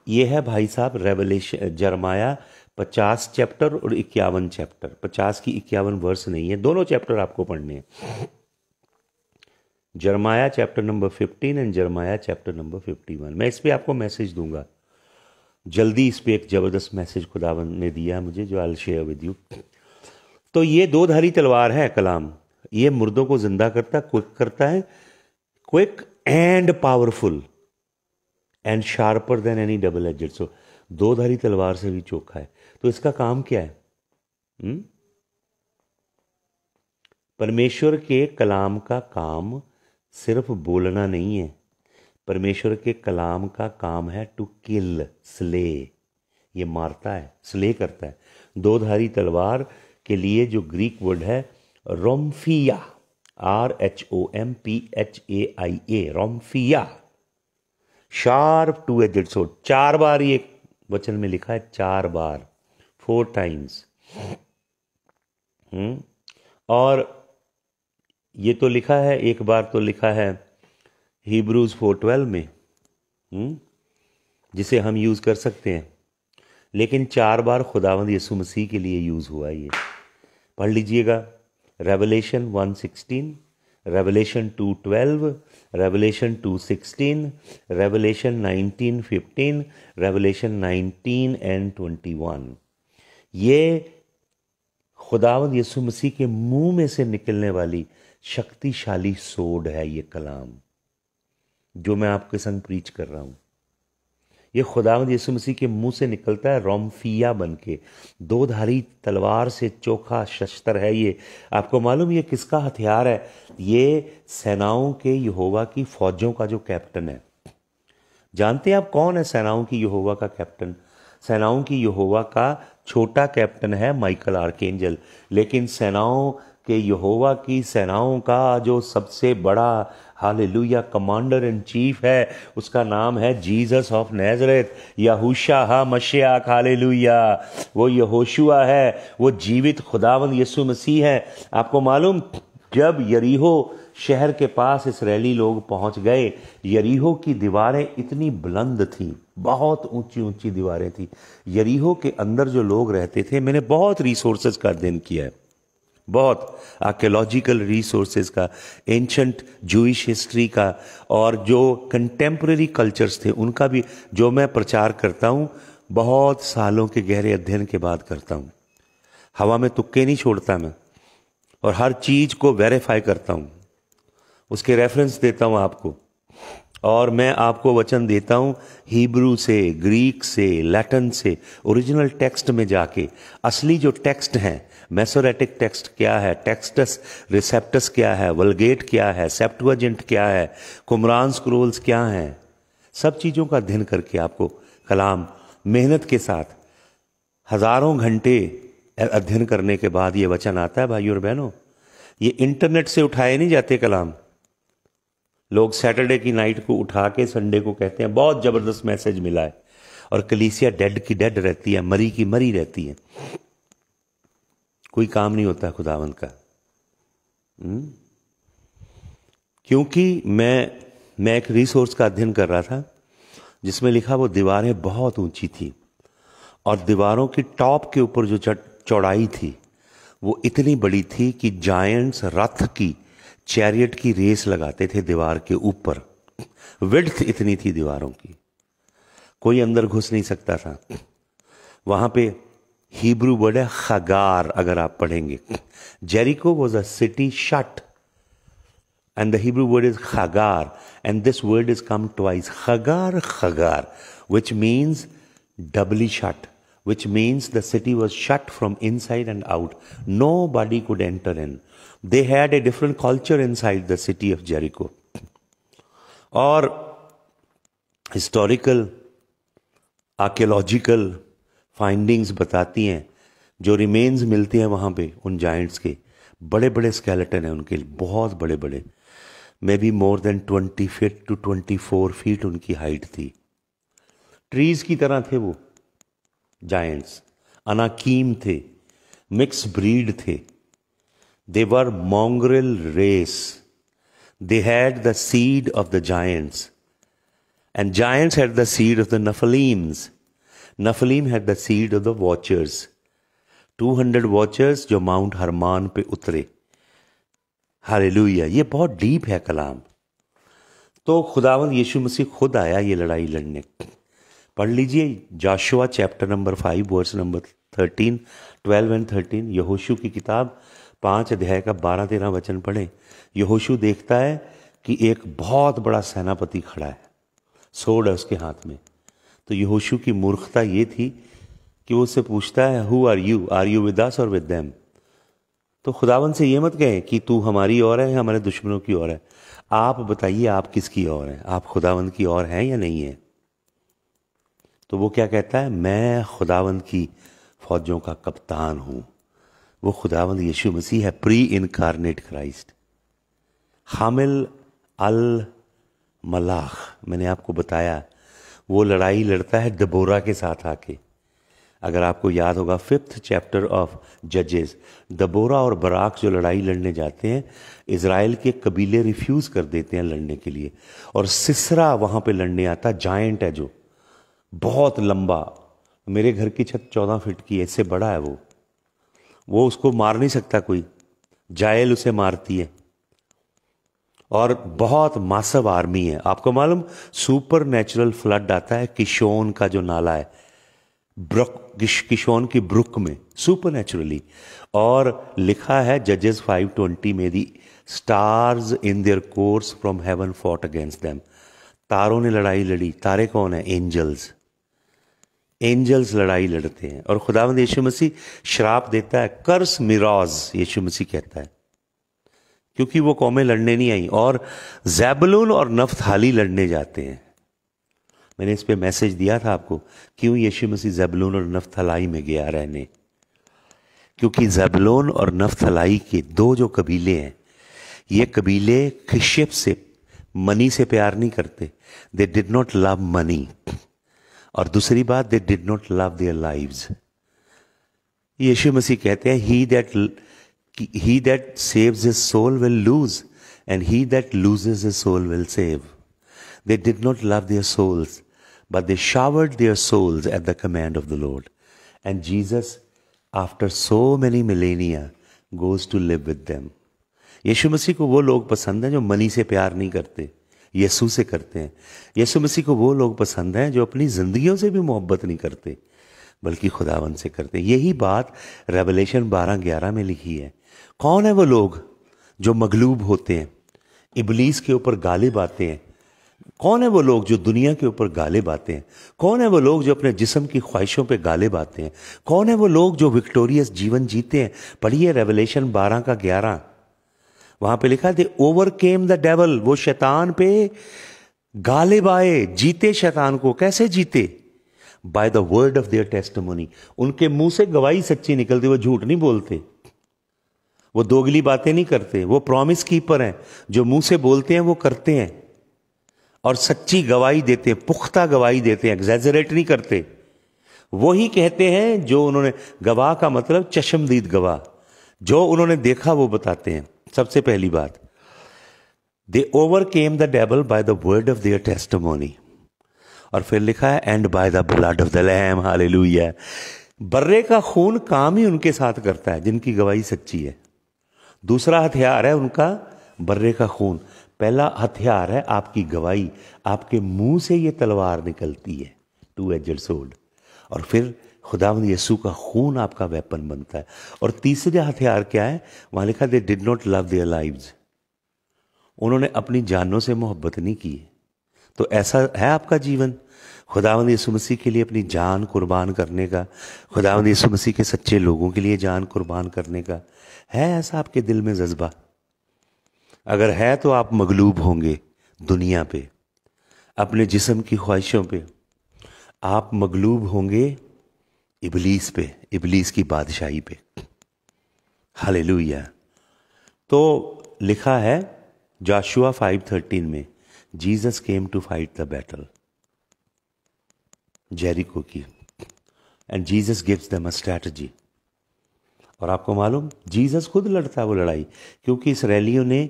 ये है भाई साहब रेवलेशन जरमाया पचास चैप्टर और इक्यावन चैप्टर पचास की इक्यावन वर्स नहीं है दोनों चैप्टर आपको पढ़ने हैं जरमाया चैप्टर नंबर फिफ्टीन एंड जरमाया चैप्टर नंबर फिफ्टी वन मैं इस पर आपको मैसेज दूंगा जल्दी इस पर एक ज़बरदस्त मैसेज खुदावन ने दिया मुझे जो आल शेयर विद यू तो ये दो धारी तलवार है कलाम ये मुर्दों को जिंदा करता क्विक करता है quick and powerful and sharper than any double edged so दो धारी तलवार से भी चोखा है तो इसका काम क्या है हुँ? हम्म? परमेश्वर के कलाम का काम सिर्फ बोलना नहीं है परमेश्वर के कलाम का काम है टू किल स्ले ये मारता है स्ले करता है दो धारी तलवार के लिए जो ग्रीक वर्ड है rhomphaia R H O M P H A I A rhomphaia sharp two edged sword चार बार ये वचन में लिखा है चार बार फोर टाइम्स हम्म। और ये तो लिखा है एक बार तो लिखा है हिब्रूज फोर ट्वेल्व में हम्म। जिसे हम यूज़ कर सकते हैं लेकिन चार बार खुदावंद यीशु मसीह के लिए यूज़ हुआ ये पढ़ लीजिएगा Revelation one sixteen Revelation two twelve Revelation 2:16 Revelation 19:15 Revelation 19 and 21 ये खुदावंद यसु मसीह के मुंह में से निकलने वाली शक्तिशाली सोड है ये कलाम जो मैं आपके संग प्रीच कर रहा हूँ ये खुदावंद यीशु मसीह के मुंह से निकलता है रोमफिया बन के दो धारी तलवार से चोखा शस्त्र है ये आपको मालूम ये किसका हथियार है ये सेनाओं के यहोवा की फौजों का जो कैप्टन है जानते हैं आप कौन है सेनाओं की यहोवा का कैप्टन सेनाओं की यहोवा का छोटा कैप्टन है माइकल आर्केंजल लेकिन सेनाओं के यहोवा की सेनाओं का जो सबसे बड़ा हालेलुया कमांडर इन चीफ है उसका नाम है जीसस ऑफ नजरत यहूशा हा मशियाक हालेलुया वो यहोशुआ है वो जीवित खुदावन यसु मसीह है आपको मालूम जब यरीहो शहर के पास इसराइली लोग पहुंच गए यरीहो की दीवारें इतनी बुलंद थीं बहुत ऊंची ऊंची दीवारें थी यरीहो के अंदर जो लोग रहते थे मैंने बहुत रिसोर्सेज का अध्ययन किया है बहुत आर्कियोलॉजिकल रिसोर्सेज का एंशंट जूश हिस्ट्री का और जो कंटेम्प्रेरी कल्चर्स थे उनका भी जो मैं प्रचार करता हूँ बहुत सालों के गहरे अध्ययन के बाद करता हूँ हवा में तुक्के नहीं छोड़ता मैं और हर चीज़ को वेरीफाई करता हूँ उसके रेफरेंस देता हूँ आपको और मैं आपको वचन देता हूँ हिब्रू से ग्रीक से लैटिन से ओरिजिनल टेक्स्ट में जाके असली जो टेक्स्ट हैं मैसोरेटिक टेक्स्ट क्या है टेक्स्टस रिसेप्टस क्या है वलगेट क्या है सेप्टवजेंट क्या है कुमरान स्क्रोल्स क्या हैं सब चीज़ों का अध्ययन करके आपको कलाम मेहनत के साथ हज़ारों घंटे अध्ययन करने के बाद ये वचन आता है भाई और बहनों ये इंटरनेट से उठाए नहीं जाते कलाम लोग सैटरडे की नाइट को उठा के संडे को कहते हैं बहुत ज़बरदस्त मैसेज मिला है और कलीसिया डेड की डेड रहती है मरी की मरी रहती है कोई काम नहीं होता खुदावंत का हम्म? क्योंकि मैं मैं एक रिसोर्स का अध्ययन कर रहा था जिसमें लिखा वो दीवारें बहुत ऊंची थी और दीवारों की टॉप के ऊपर जो चौड़ाई थी वो इतनी बड़ी थी कि जायंट्स रथ की चैरियट की रेस लगाते थे दीवार के ऊपर विड्थ इतनी थी दीवारों की कोई अंदर घुस नहीं सकता था वहां पे हिब्रू वर्ड है खगार अगर आप पढ़ेंगे Jericho was a city shut and the Hebrew word is खगार and this word is come twice खगार खगार which means doubly shut which the city was shut from inside and out nobody could enter and they had a different culture inside the city of Jericho और historical archaeological findings बताती हैं जो remains मिलते हैं वहाँ पे उन Giants के बड़े बड़े स्केलेटन हैं उनके लिए बहुत बड़े बड़े may be more than twenty feet to twenty four feet उनकी हाइट थी ट्रीज की तरह थे वो जाइंट्स अनाकीम थे मिक्स ब्रीड थे They were mongrel race. They had the seed of the giants. And giants had the seed of the Nephilims. Nephilim had the seed of the watchers. 200 watchers jo mount harman pe utre hallelujah ye bahut deep hai kalam to खुदावन yeshu मसीह khud aaya ye ladai ladne पढ़ लीजिए Joshua chapter number five verse number thirteen twelve and thirteen यहोशू की किताब पाँच अध्याय का बारह तेरह वचन पढ़े यहोशु देखता है कि एक बहुत बड़ा सेनापति खड़ा है सोड है उसके हाथ में तो यहोशु की मूर्खता ये थी कि वो उससे पूछता है who are you are you with or with them तो खुदावन से ये मत कहें कि तू हमारी और है हमारे दुश्मनों की और है आप बताइए आप किसकी और हैं आप खुदावन की और हैं या नहीं है तो वो क्या कहता है मैं खुदावंद की फौजों का कप्तान हूँ वो खुदावंद यीशु मसीह है प्री इनकारनेट क्राइस्ट हामिल अल मलाख मैंने आपको बताया वो लड़ाई लड़ता है दबोरा के साथ आके अगर आपको याद होगा फिफ्थ चैप्टर ऑफ जजेस दबोरा और बराक जो लड़ाई लड़ने जाते हैं इसराइल के कबीले रिफ्यूज़ कर देते हैं लड़ने के लिए और सिसरा वहाँ पे लड़ने आता जायंट है जो बहुत लंबा मेरे घर की छत चौदह फिट की ऐसे बड़ा है वो वो उसको मार नहीं सकता कोई जायल उसे मारती है और बहुत मासव आर्मी है आपको मालूम सुपर नेचुरल फ्लड आता है किशोन का जो नाला है ब्रुक किशोन की ब्रुक में सुपर नेचुरली और लिखा है जजेस 520 में the stars in their courses from heaven fought against them तारों ने लड़ाई लड़ी तारे कौन है एंजल्स एंजल्स लड़ाई लड़ते हैं और खुदावंद यीशु मसीह श्राप देता है कर्स मिराज यीशु मसीह कहता है क्योंकि वो कौमें लड़ने नहीं आई और जैबलून और नफथाली लड़ने जाते हैं मैंने इस पर मैसेज दिया था आपको क्यों यीशु मसीह जैबलून और नफथलाई में गया रहने क्योंकि जैबलून और नफथलाई के दो जो कबीले हैं ये कबीले खिशिप से मनी से प्यार नहीं करते they did not love money और दूसरी बात they did not love their life यशु मसीह कहते हैं he that he that saves his soul will lose and he that loses his soul will save they did not love their souls but they showered their souls at the command of the Lord and Jesus after so many millennia goes to live with them यशु मसीह को वो लोग पसंद हैं जो money से प्यार नहीं करते यसु से करते हैं यसु मसीह को वो लोग पसंद हैं जो अपनी ज़िंदगियों से भी मोहब्बत नहीं करते बल्कि खुदावन से करते यही बात रेवलेशन बारह ग्यारह में लिखी है कौन है वो लोग जो मगलूब होते हैं इबलीस के ऊपर गालिब आते हैं कौन है वो लोग जो दुनिया के ऊपर गालिब आते हैं कौन है वो लोग जो अपने जिस्म की ख्वाहिशों पे गालिब आते हैं कौन है वो लोग जो विक्टोरियस जीवन जीते हैं पढ़िए रेवलेशन बारह का ग्यारह वहां पे लिखा दे ओवरकेम द डेवल वो शैतान पे गालिब आए जीते शैतान को कैसे जीते by the word of their testimony उनके मुंह से गवाही सच्ची निकलती वो झूठ नहीं बोलते वो दोगली बातें नहीं करते वो प्रॉमिस कीपर हैं जो मुंह से बोलते हैं वो करते हैं और सच्ची गवाही देते हैं पुख्ता गवाही देते हैं एग्जेजरेट नहीं करते वही कहते हैं जो उन्होंने गवाह का मतलब चशमदीद गवाह जो उन्होंने देखा वो बताते हैं सबसे पहली बात they overcame the devil by the word of their testimony और फिर लिखा है and by the blood of the lamb हालेलुया बर्रे का खून काम ही उनके साथ करता है जिनकी गवाही सच्ची है दूसरा हथियार है उनका बर्रे का खून पहला हथियार है आपकी गवाही आपके मुंह से ये तलवार निकलती है टू एजेड सोल्ड और फिर खुदावन यसु का खून आपका वेपन बनता है और तीसरे हथियार क्या है वहां लिखा they did not love their life उन्होंने अपनी जानों से मोहब्बत नहीं की तो ऐसा है आपका जीवन खुदावन यसु मसीह के लिए अपनी जान कुर्बान करने का खुदावन यसु मसीह के सच्चे लोगों के लिए जान कुर्बान करने का है ऐसा आपके दिल में जज्बा अगर है तो आप मगलूब होंगे दुनिया पे अपने जिसम की ख्वाहिशों पे आप मगलूब होंगे इबलीस पे इबलीस की बादशाही पे हालेलुया तो लिखा है जाशुआ फाइव थर्टीन में Jesus came to fight the battle Jericho की and Jesus gives them a strategy और आपको मालूम जीसस खुद लड़ता है वो लड़ाई क्योंकि इस रैलियों ने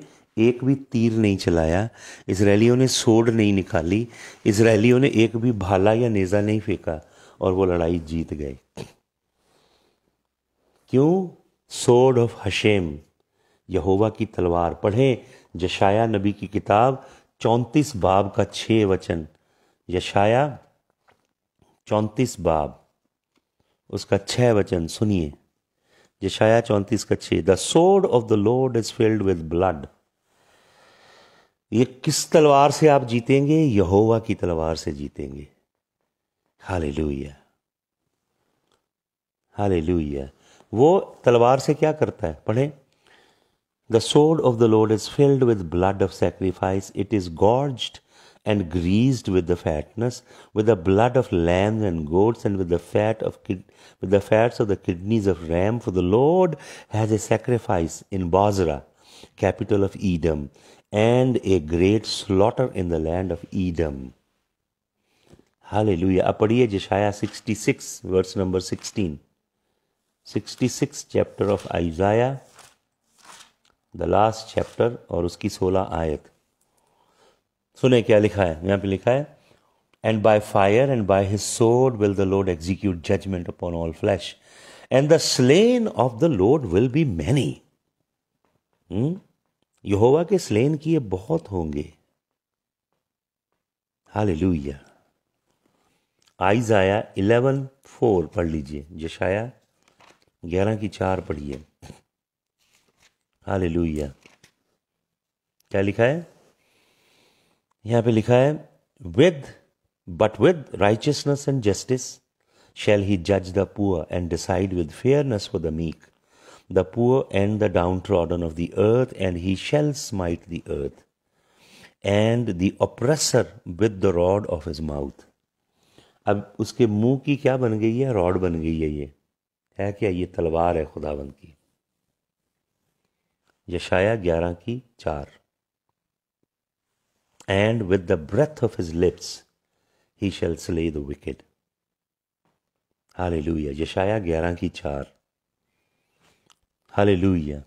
एक भी तीर नहीं चलाया इसराइलियों ने सोड नहीं निकाली इसराइलियों ने एक भी भाला या नेज़ा नहीं फेंका और वो लड़ाई जीत गए क्यों सोड ऑफ हशेम यहोवा की तलवार पढ़ें जशाया नबी की किताब चौंतीस बाब का छ वचन यशाया चौंतीस बाब उसका छह वचन सुनिए जशाया चौंतीस का छ the sword of the Lord is filled with blood ये किस तलवार से आप जीतेंगे यहोवा की तलवार से जीतेंगे Hallelujah! Hallelujah! वो तलवार से क्या करता है पढ़े the sword of the Lord is filled with and greased with the fatness, with the blood of lambs and goats, and with the fat of kid, with the fats of the kidneys of ram. For the Lord has a sacrifice in Bozrah, capital of Edom, and a great slaughter in the land of Edom. हाल लुया आप पढ़िए sixty six verse number sixty six chapter of Isaiah the last chapter और उसकी सोलह आयत सुने क्या लिखा है यहाँ पे लिखा है and by fire and by his sword will the Lord execute judgment upon all flesh and the slain of the Lord will be many यहोवा के स्लेन किए बहुत होंगे लुइया आइज आया इलेवन फोर पढ़ लीजिए जशाया ग्यारह की चार पढ़िए हाल लुया क्या लिखा है यहां पे लिखा है with but with righteousness and justice shall he जज the poor and decide with fairness for the meek the poor and the downtrodden of the earth and he shall smite the earth and the oppressor with the rod of his mouth अब उसके मुंह की क्या बन गई है rod बन गई है ये है क्या ये तलवार है खुदावंद की यशाया ग्यारह की चार and with the breath of his lips he shall slay the wicked हाले लुइया यशाया ग्यारह की चार हाले लुइया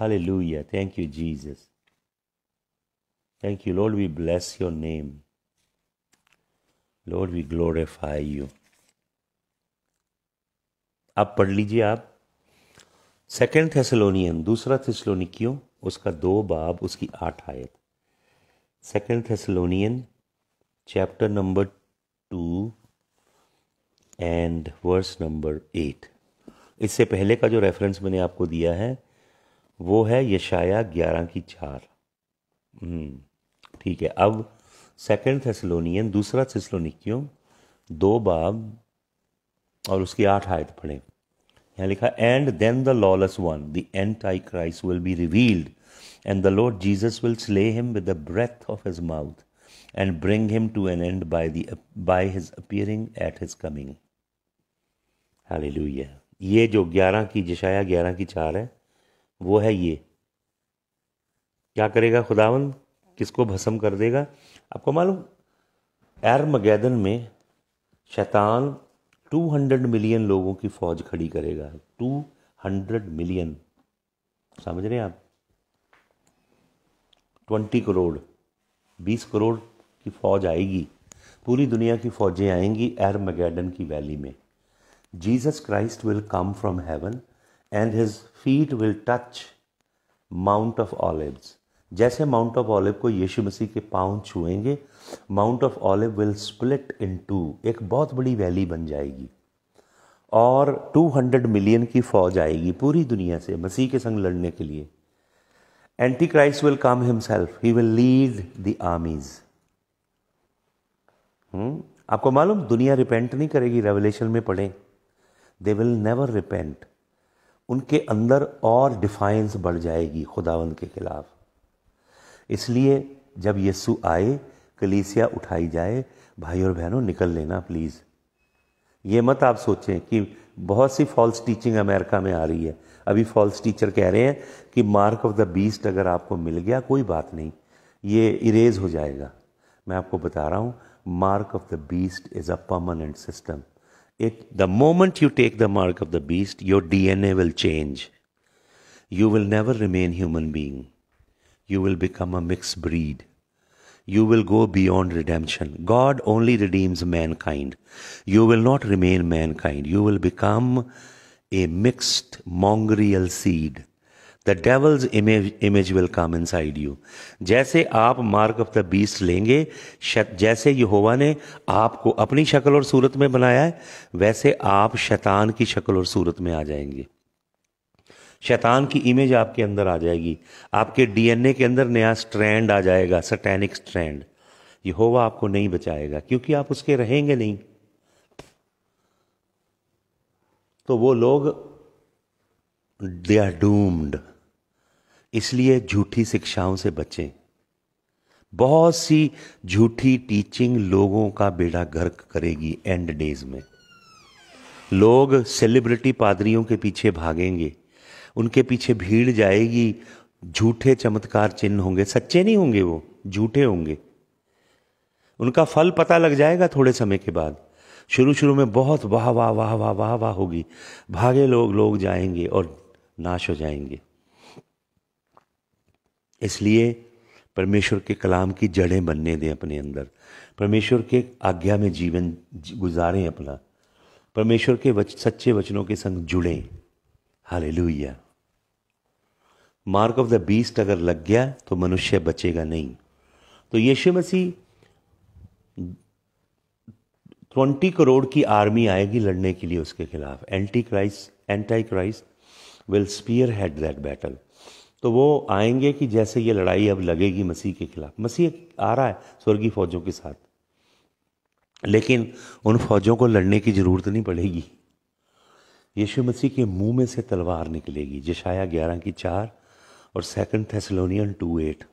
हाले लुइया thank you Jesus thank you Lord we bless your name Lord we glorify you अब पढ़ लीजिए आप सेकेंड थेसलोनियन दूसरा थेसलोनिकियों उसका दो बाब उसकी आठ आयत second Thessalonian chapter number two and verse number eight इससे पहले का जो रेफरेंस मैंने आपको दिया है वो है यशाया ग्यारह की चार हम्म, ठीक है अब सेकेंड थेसलोनियन दूसरा थेसलोनिकियो दो बाब और उसकी आठ आयत पढ़ें यहाँ लिखा and then the lawless one the anti Christ will be revealed and the Lord Jesus will slay him with the breath of his mouth and bring him to an end by the by his appearing at his coming hallelujah ये जो ग्यारह की जशाया ग्यारह की चार है वो है ये क्या करेगा खुदावन किसको भस्म कर देगा आपको मालूम मगैदन में शैतान 200 मिलियन लोगों की फौज खड़ी करेगा 200 मिलियन समझ रहे हैं आप 20 करोड़ 20 करोड़ की फौज आएगी पूरी दुनिया की फौजें आएंगी मगैडन की वैली में Jesus Christ will come from heaven and his feet will touch Mount of Olives जैसे माउंट ऑफ ऑलिव को यीशु मसीह के पाँव छुएंगे Mount of Olive will split into एक बहुत बड़ी वैली बन जाएगी और 200 मिलियन की फौज आएगी पूरी दुनिया से मसीह के संग लड़ने के लिए anti Christ will come himself he will lead the armies आपको मालूम दुनिया रिपेंट नहीं करेगी रेवलेशन में पढ़े दे विल नेवर रिपेंट उनके अंदर और डिफाइंस बढ़ जाएगी खुदावंद के खिलाफ इसलिए जब यस्सु आए कलीसिया उठाई जाए भाई और बहनों निकल लेना प्लीज़ ये मत आप सोचें कि बहुत सी फॉल्स टीचिंग अमेरिका में आ रही है अभी फॉल्स टीचर कह रहे हैं कि मार्क ऑफ द बीस्ट अगर आपको मिल गया कोई बात नहीं ये इरेज हो जाएगा मैं आपको बता रहा हूँ mark of the beast is a permanent system it the moment you take the mark of the beast your D N A will change you will never remain human being you will become a mixed breed. You will go beyond redemption. God only redeems mankind. You will not remain mankind. You will become a mixed mongrel seed. The devil's image, image will come inside you. You जैसे आप mark of the beast लेंगे जैसे यहोवा ने आपको अपनी शक्ल और सूरत में बनाया है वैसे आप शैतान की शक्ल और सूरत में आ जाएंगे शैतान की इमेज आपके अंदर आ जाएगी आपके डीएनए के अंदर नया स्ट्रैंड आ जाएगा सटैनिक स्ट्रैंड यहोवा आपको नहीं बचाएगा क्योंकि आप उसके रहेंगे नहीं तो वो लोग दे आर डूम्ड इसलिए झूठी शिक्षाओं से बचें बहुत सी झूठी टीचिंग लोगों का बेड़ा गर्क करेगी एंड डेज में लोग सेलिब्रिटी पादरियों के पीछे भागेंगे उनके पीछे भीड़ जाएगी झूठे चमत्कार चिन्ह होंगे सच्चे नहीं होंगे वो झूठे होंगे उनका फल पता लग जाएगा थोड़े समय के बाद शुरू शुरू में बहुत वाह वाह वाह वाह वाह वाह होगी भागे लोग लोग जाएंगे और नाश हो जाएंगे इसलिए परमेश्वर के कलाम की जड़ें बनने दें अपने अंदर परमेश्वर के आज्ञा में जीवन गुजारें अपना परमेश्वर के वच, सच्चे वचनों के संग जुड़ें लुहिया मार्क ऑफ द बीस्ट अगर लग गया तो मनुष्य बचेगा नहीं तो यीशु मसीह ट्वेंटी करोड़ की आर्मी आएगी लड़ने के लिए उसके खिलाफ anti Christ anti Christ will spearhead that battle तो वो आएंगे कि जैसे ये लड़ाई अब लगेगी मसीह के खिलाफ मसीह आ रहा है स्वर्गीय फौजों के साथ लेकिन उन फौजों को लड़ने की ज़रूरत नहीं पड़ेगी यीशु मसीह के मुंह में से तलवार निकलेगी जशाया ग्यारह की चार और सेकंड थेसलोनियन टू एट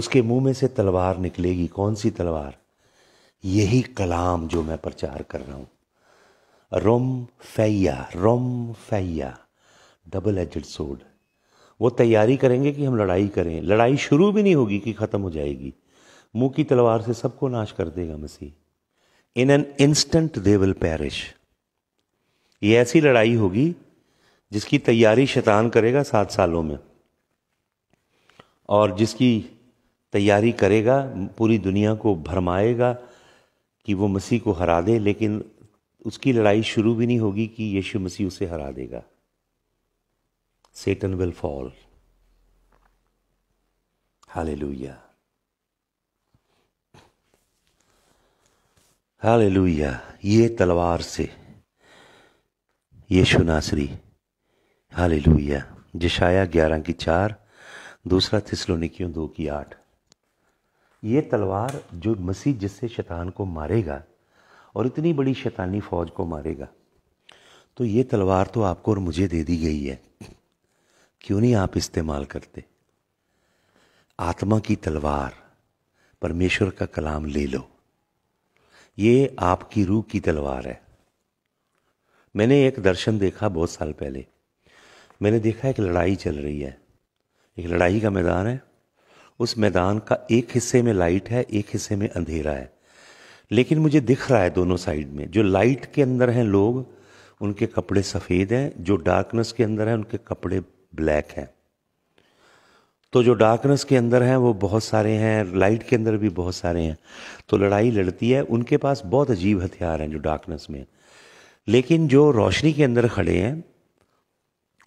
उसके मुंह में से तलवार निकलेगी कौन सी तलवार यही कलाम जो मैं प्रचार कर रहा हूं रोम फैया रोम फैया डबल एजेड सोड वो तैयारी करेंगे कि हम लड़ाई करें लड़ाई शुरू भी नहीं होगी कि ख़त्म हो जाएगी मुंह की तलवार से सबको नाश कर देगा मसीह in an instant they will perish ये ऐसी लड़ाई होगी जिसकी तैयारी शैतान करेगा सात सालों में और जिसकी तैयारी करेगा पूरी दुनिया को भरमाएगा कि वो मसीह को हरा दे लेकिन उसकी लड़ाई शुरू भी नहीं होगी कि यीशु मसीह उसे हरा देगा सेटन विल फॉल हाले हाले लुया ये तलवार से यीशु नासरी हाल लोहिया जशाया ग्यारह की चार दूसरा थिसलोनिकियों दो की आठ ये तलवार जो मसीह जिससे शैतान को मारेगा और इतनी बड़ी शैतानी फौज को मारेगा तो ये तलवार तो आपको और मुझे दे दी गई है क्यों नहीं आप इस्तेमाल करते आत्मा की तलवार परमेश्वर का कलाम ले लो ये आपकी रूह की तलवार है मैंने एक दर्शन देखा बहुत साल पहले मैंने देखा एक लड़ाई चल रही है एक लड़ाई का मैदान है उस मैदान का एक हिस्से में लाइट है एक हिस्से में अंधेरा है लेकिन मुझे दिख रहा है दोनों साइड में जो लाइट के अंदर हैं लोग उनके कपड़े सफ़ेद हैं जो डार्कनेस के अंदर हैं उनके कपड़े ब्लैक हैं तो जो डार्कनेस के अंदर हैं वो बहुत सारे हैं लाइट के अंदर भी बहुत सारे हैं तो लड़ाई लड़ती है उनके पास बहुत अजीब हथियार हैं जो डार्कनेस में लेकिन जो रोशनी के अंदर खड़े हैं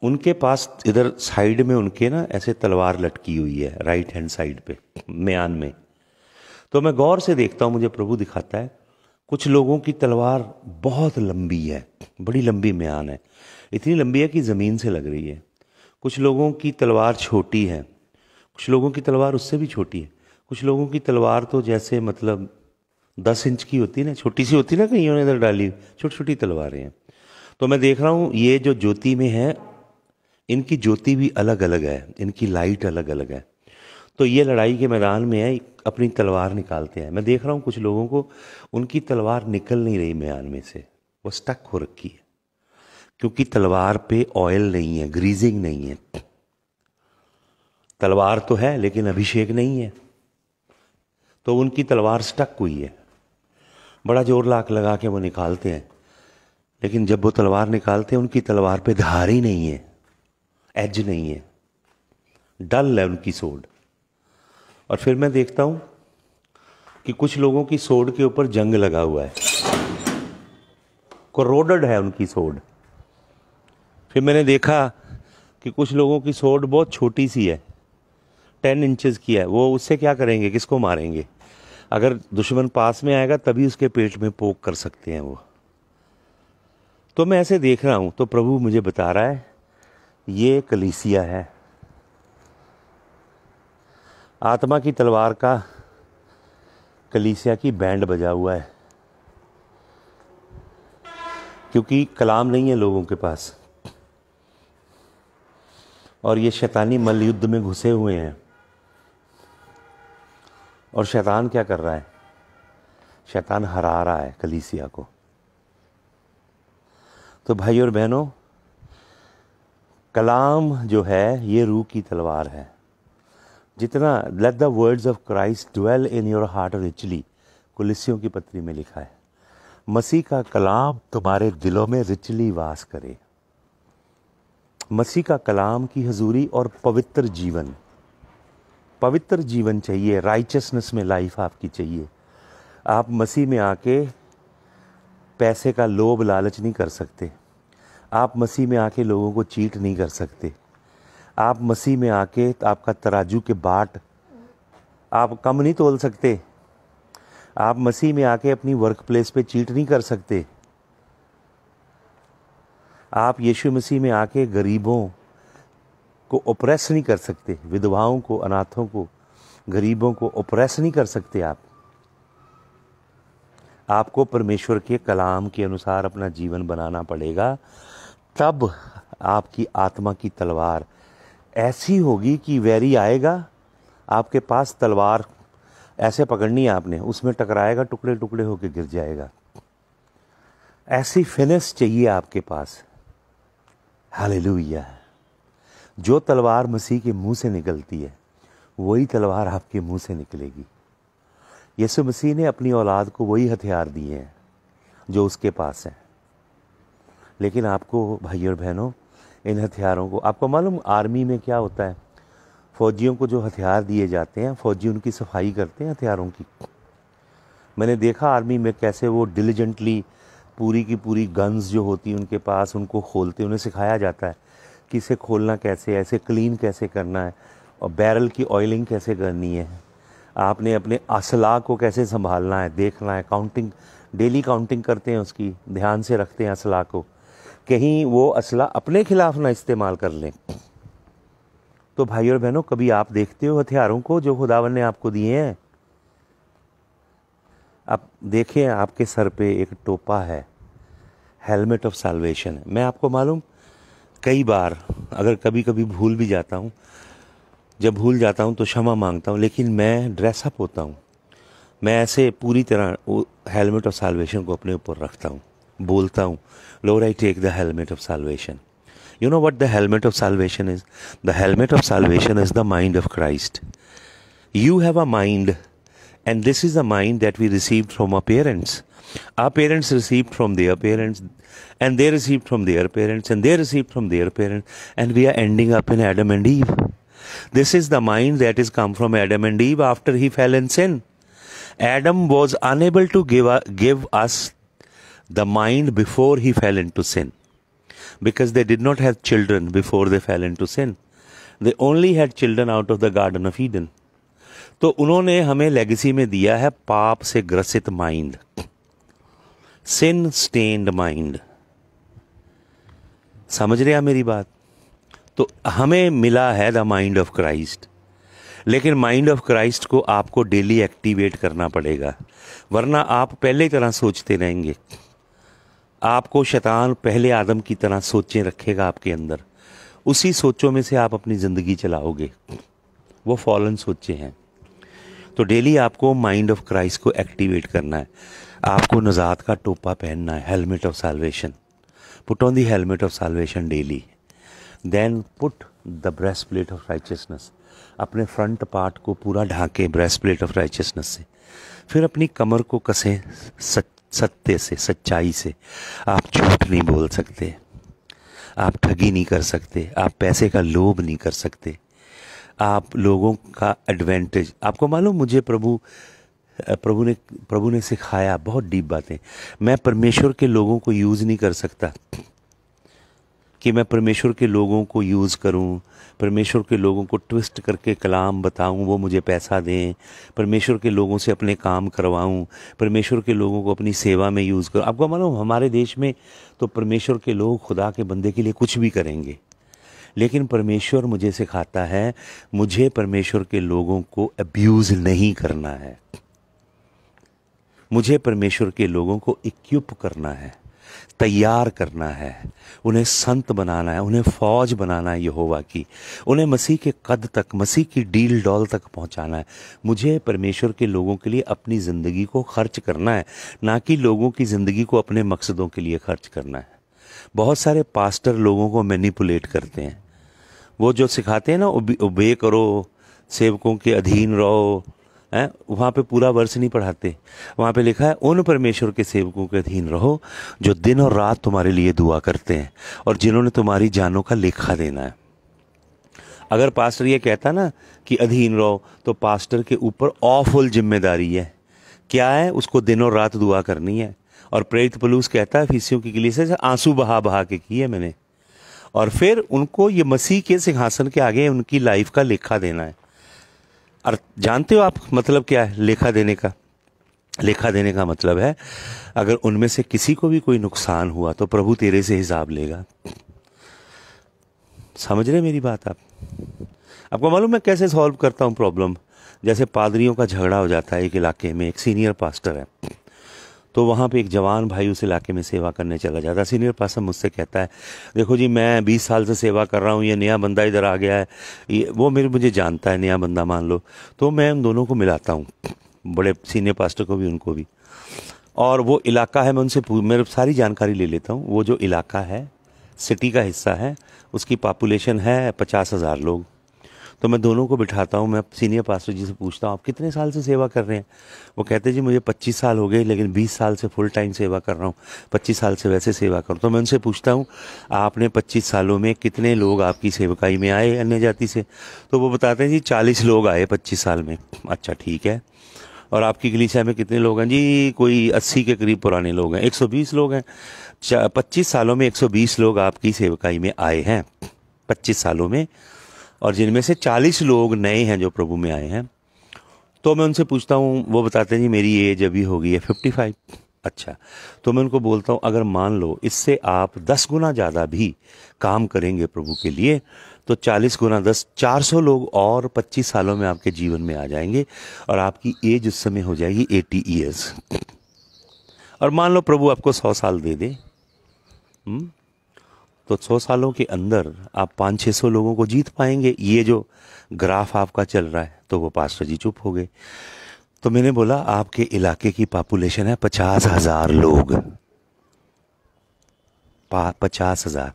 उनके पास इधर साइड में उनके ना ऐसे तलवार लटकी हुई है राइट हैंड साइड पे म्यान में तो मैं गौर से देखता हूँ मुझे प्रभु दिखाता है कुछ लोगों की तलवार बहुत लंबी है बड़ी लंबी म्यान है इतनी लंबी है कि ज़मीन से लग रही है कुछ लोगों की तलवार छोटी है कुछ लोगों की तलवार उससे भी छोटी है कुछ लोगों की तलवार तो जैसे मतलब दस इंच की होती है ना छोटी सी होती है ना कहीं उन्होंने इधर डाली छोटी छोटी तलवारें हैं तो मैं देख रहा हूँ ये जो ज्योति में है इनकी ज्योति भी अलग अलग है इनकी लाइट अलग अलग है तो ये लड़ाई के मैदान में है अपनी तलवार निकालते हैं मैं देख रहा हूँ कुछ लोगों को उनकी तलवार निकल नहीं रही मैदान में से वो स्टक हो रखी है क्योंकि तलवार पे ऑयल नहीं है ग्रीजिंग नहीं है तलवार तो है लेकिन अभिषेक नहीं है तो उनकी तलवार स्टक हुई है बड़ा जोर लाख लगा के वो निकालते हैं लेकिन जब वो तलवार निकालते हैं उनकी तलवार पे धार ही नहीं है एज नहीं है डल है उनकी सोड और फिर मैं देखता हूँ कि कुछ लोगों की सोड के ऊपर जंग लगा हुआ है करोडड है उनकी सोड फिर मैंने देखा कि कुछ लोगों की सोड बहुत छोटी सी है टेन इंचज़ की है वो उससे क्या करेंगे किसको मारेंगे अगर दुश्मन पास में आएगा तभी उसके पेट में पोक कर सकते हैं वो तो मैं ऐसे देख रहा हूँ तो प्रभु मुझे बता रहा है ये कलीसिया है आत्मा की तलवार का कलीसिया की बैंड बजा हुआ है क्योंकि कलाम नहीं है लोगों के पास और ये शैतानी मल युद्ध में घुसे हुए हैं और शैतान क्या कर रहा है शैतान हरा रहा है कलीसिया को तो भाई और बहनों कलाम जो है ये रूह की तलवार है जितना let the words of Christ dwell in your heart richly कुलिसियों की पत्री में लिखा है मसीह का कलाम तुम्हारे दिलों में रिचली वास करे मसीह का कलाम की हजूरी और पवित्र जीवन पवित्र जीवन चाहिए राइचसनेस में लाइफ आपकी चाहिए आप मसीह में आके पैसे का लोभ लालच नहीं कर सकते आप मसीह में आके लोगों को चीट नहीं कर सकते आप मसीह में आके तो आपका तराजू के बाट आप कम नहीं तोल सकते आप मसीह में आके अपनी वर्क प्लेस पे चीट नहीं कर सकते आप यीशु मसीह में आके गरीबों को ओप्रेस नहीं कर सकते विधवाओं को अनाथों को गरीबों को ओप्रेस नहीं कर सकते आप आपको परमेश्वर के कलाम के अनुसार अपना जीवन बनाना पड़ेगा तब आपकी आत्मा की तलवार ऐसी होगी कि वैरी आएगा आपके पास तलवार ऐसे पकड़नी है आपने उसमें टकराएगा टुकड़े टुकड़े होकर गिर जाएगा ऐसी फिनेस चाहिए आपके पास हले जो तलवार मसीह के मुंह से निकलती है वही तलवार आपके मुंह से निकलेगी यीशु मसीह ने अपनी औलाद को वही हथियार दिए हैं जो उसके पास हैं लेकिन आपको भाई और बहनों इन हथियारों को आपको मालूम आर्मी में क्या होता है फ़ौजियों को जो हथियार दिए जाते हैं फ़ौजी उनकी सफाई करते हैं हथियारों की मैंने देखा आर्मी में कैसे वो डिलीजेंटली पूरी की पूरी गन्स जो होती हैं उनके पास उनको खोलते उन्हें सिखाया जाता है कि इसे खोलना कैसे है इसे क्लीन कैसे करना है और बैरल की ऑयलिंग कैसे करनी है आपने अपने असलाह को कैसे संभालना है देखना है काउंटिंग डेली काउंटिंग करते हैं उसकी ध्यान से रखते हैं असलाह को कहीं वो असला अपने खिलाफ ना इस्तेमाल कर लें तो भाई और बहनों कभी आप देखते हो हथियारों को जो खुदावन ने आपको दिए हैं आप देखें आपके सर पे एक टोपा है हेलमेट ऑफ सालवेशन मैं आपको मालूम कई बार अगर कभी कभी भूल भी जाता हूँ जब भूल जाता हूँ तो क्षमा मांगता हूँ लेकिन मैं ड्रेसअप होता हूँ मैं ऐसे पूरी तरह हेलमेट ऑफ सालवेशन को अपने ऊपर रखता हूँ बोलता Lord, I take the helmet of salvation. You know what the helmet of salvation is? The helmet of salvation is the mind of Christ. You have a mind, and this is the mind that we received from our parents our parents received from their parents and they received from their parents and they received from their parents and we are ending up in adam and eve this is the mind that is come from adam and eve after he fell in sin adam was unable to give, give us the mind before he fell into sin. Because they did not have children before they fell into sin. They only had children out of the Garden of Eden. तो उन्होंने हमें legacy में दिया है पाप से ग्रसित mind सिन stand mind समझ रहे हैं मेरी बात तो हमें मिला है द माइंड ऑफ क्राइस्ट लेकिन माइंड ऑफ क्राइस्ट को आपको डेली एक्टिवेट करना पड़ेगा वरना आप पहले तरह सोचते रहेंगे आपको शैतान पहले आदम की तरह सोचें रखेगा आपके अंदर उसी सोचों में से आप अपनी ज़िंदगी चलाओगे वो फॉलन सोचे हैं तो डेली आपको माइंड ऑफ क्राइस्ट को एक्टिवेट करना है आपको नज़ात का टोपा पहनना है helmet of salvation put on the helmet of salvation daily then put the breastplate of righteousness अपने फ्रंट पार्ट को पूरा ढांके ब्रेस्ट प्लेट ऑफ राइचियसनेस से फिर अपनी कमर को कसें सच सत्य से सच्चाई से आप झूठ नहीं बोल सकते आप ठगी नहीं कर सकते आप पैसे का लोभ नहीं कर सकते आप लोगों का एडवांटेज आपको मालूम मुझे प्रभु प्रभु ने प्रभु ने सिखाया बहुत डीप बातें मैं परमेश्वर के लोगों को यूज़ नहीं कर सकता कि मैं परमेश्वर के लोगों को यूज़ करूं, परमेश्वर के लोगों को ट्विस्ट करके कलाम बताऊं, वो मुझे पैसा दें परमेश्वर के लोगों से अपने काम करवाऊं, परमेश्वर के लोगों को अपनी सेवा में यूज़ करूं। आपको मालूम हमारे देश में तो परमेश्वर के लोग खुदा के बंदे के लिए कुछ भी करेंगे लेकिन परमेश्वर मुझे सिखाता है मुझे परमेश्वर के लोगों को अब्यूज़ नहीं करना है मुझे परमेश्वर के लोगों को इक्यूप करना है तैयार करना है उन्हें संत बनाना है उन्हें फौज बनाना है यहोवा की उन्हें मसीह के कद तक मसीह की डील डॉल तक पहुंचाना है मुझे परमेश्वर के लोगों के लिए अपनी ज़िंदगी को खर्च करना है ना कि लोगों की ज़िंदगी को अपने मकसदों के लिए खर्च करना है बहुत सारे पास्टर लोगों को मैनिपुलेट करते हैं वो जो सिखाते हैं ना उबे करो सेवकों के अधीन रहो है वहाँ पे पूरा वर्ष नहीं पढ़ाते वहाँ पे लिखा है उन परमेश्वर के सेवकों के अधीन रहो जो दिन और रात तुम्हारे लिए दुआ करते हैं और जिन्होंने तुम्हारी जानों का लेखा देना है अगर पास्टर ये कहता ना कि अधीन रहो तो पास्टर के ऊपर ऑफुल जिम्मेदारी है क्या है उसको दिन और रात दुआ करनी है और प्रेरित पलूस कहता है फीसियों की गिली से आंसू बहा बहा के किए मैंने और फिर उनको ये मसीह के सिंहासन के आगे उनकी लाइफ का लेखा देना है और जानते हो आप मतलब क्या है लेखा देने का लेखा देने का मतलब है अगर उनमें से किसी को भी कोई नुकसान हुआ तो प्रभु तेरे से हिसाब लेगा समझ रहे मेरी बात आप आपको मालूम मैं कैसे सॉल्व करता हूँ प्रॉब्लम जैसे पादरियों का झगड़ा हो जाता है एक इलाके में एक सीनियर पास्टर है तो वहाँ पे एक जवान भाई उस इलाके में सेवा करने चला जाता है सीनियर पासा मुझसे कहता है देखो जी मैं बीस साल से सेवा कर रहा हूँ ये नया बंदा इधर आ गया है ये वो मेरे मुझे जानता है नया बंदा मान लो तो मैं उन दोनों को मिलाता हूँ बड़े सीनियर पास्टर को भी उनको भी और वो इलाका है मैं उनसे मेरे सारी जानकारी ले लेता हूँ वो जो इलाका है सिटी का हिस्सा है उसकी पॉपुलेशन है पचास हज़ार लोग तो मैं दोनों को बिठाता हूँ मैं सीनियर पास्टर जी से पूछता हूँ आप कितने साल से सेवा कर रहे हैं वो कहते हैं जी मुझे पच्चीस साल हो गए लेकिन बीस साल से फुल टाइम सेवा कर रहा हूँ पच्चीस साल से वैसे सेवा करूँ तो मैं उनसे पूछता हूँ आपने पच्चीस सालों में कितने लोग आपकी सेवकाई में आए अन्य जाति से तो वो बताते हैं जी चालीस लोग आए पच्चीस साल में अच्छा ठीक है और आपकी गलीसिया में कितने लोग हैं जी कोई अस्सी के करीब पुराने लोग हैं एक सौ बीस लोग हैं पच्चीस सालों में एक सौ बीस लोग आपकी सेवकाई में आए हैं पच्चीस सालों में और जिनमें से चालीस लोग नए हैं जो प्रभु में आए हैं तो मैं उनसे पूछता हूँ वो बताते हैं जी मेरी एज अभी हो गई है फिफ्टी फाइव अच्छा तो मैं उनको बोलता हूँ अगर मान लो इससे आप दस गुना ज़्यादा भी काम करेंगे प्रभु के लिए तो चालीस गुना दस चार सौ लोग और पच्चीस सालों में आपके जीवन में आ जाएंगे और आपकी एज उस समय हो जाएगी एटी ईयर्स और मान लो प्रभु आपको सौ साल दे दे हुँ? हम्म? तो सौ सालों के अंदर आप पाँच छः सौ लोगों को जीत पाएंगे ये जो ग्राफ आपका चल रहा है तो वो पास्टर जी चुप हो गए तो मैंने बोला आपके इलाके की पॉपुलेशन है पचास हज़ार लोग पचास हज़ार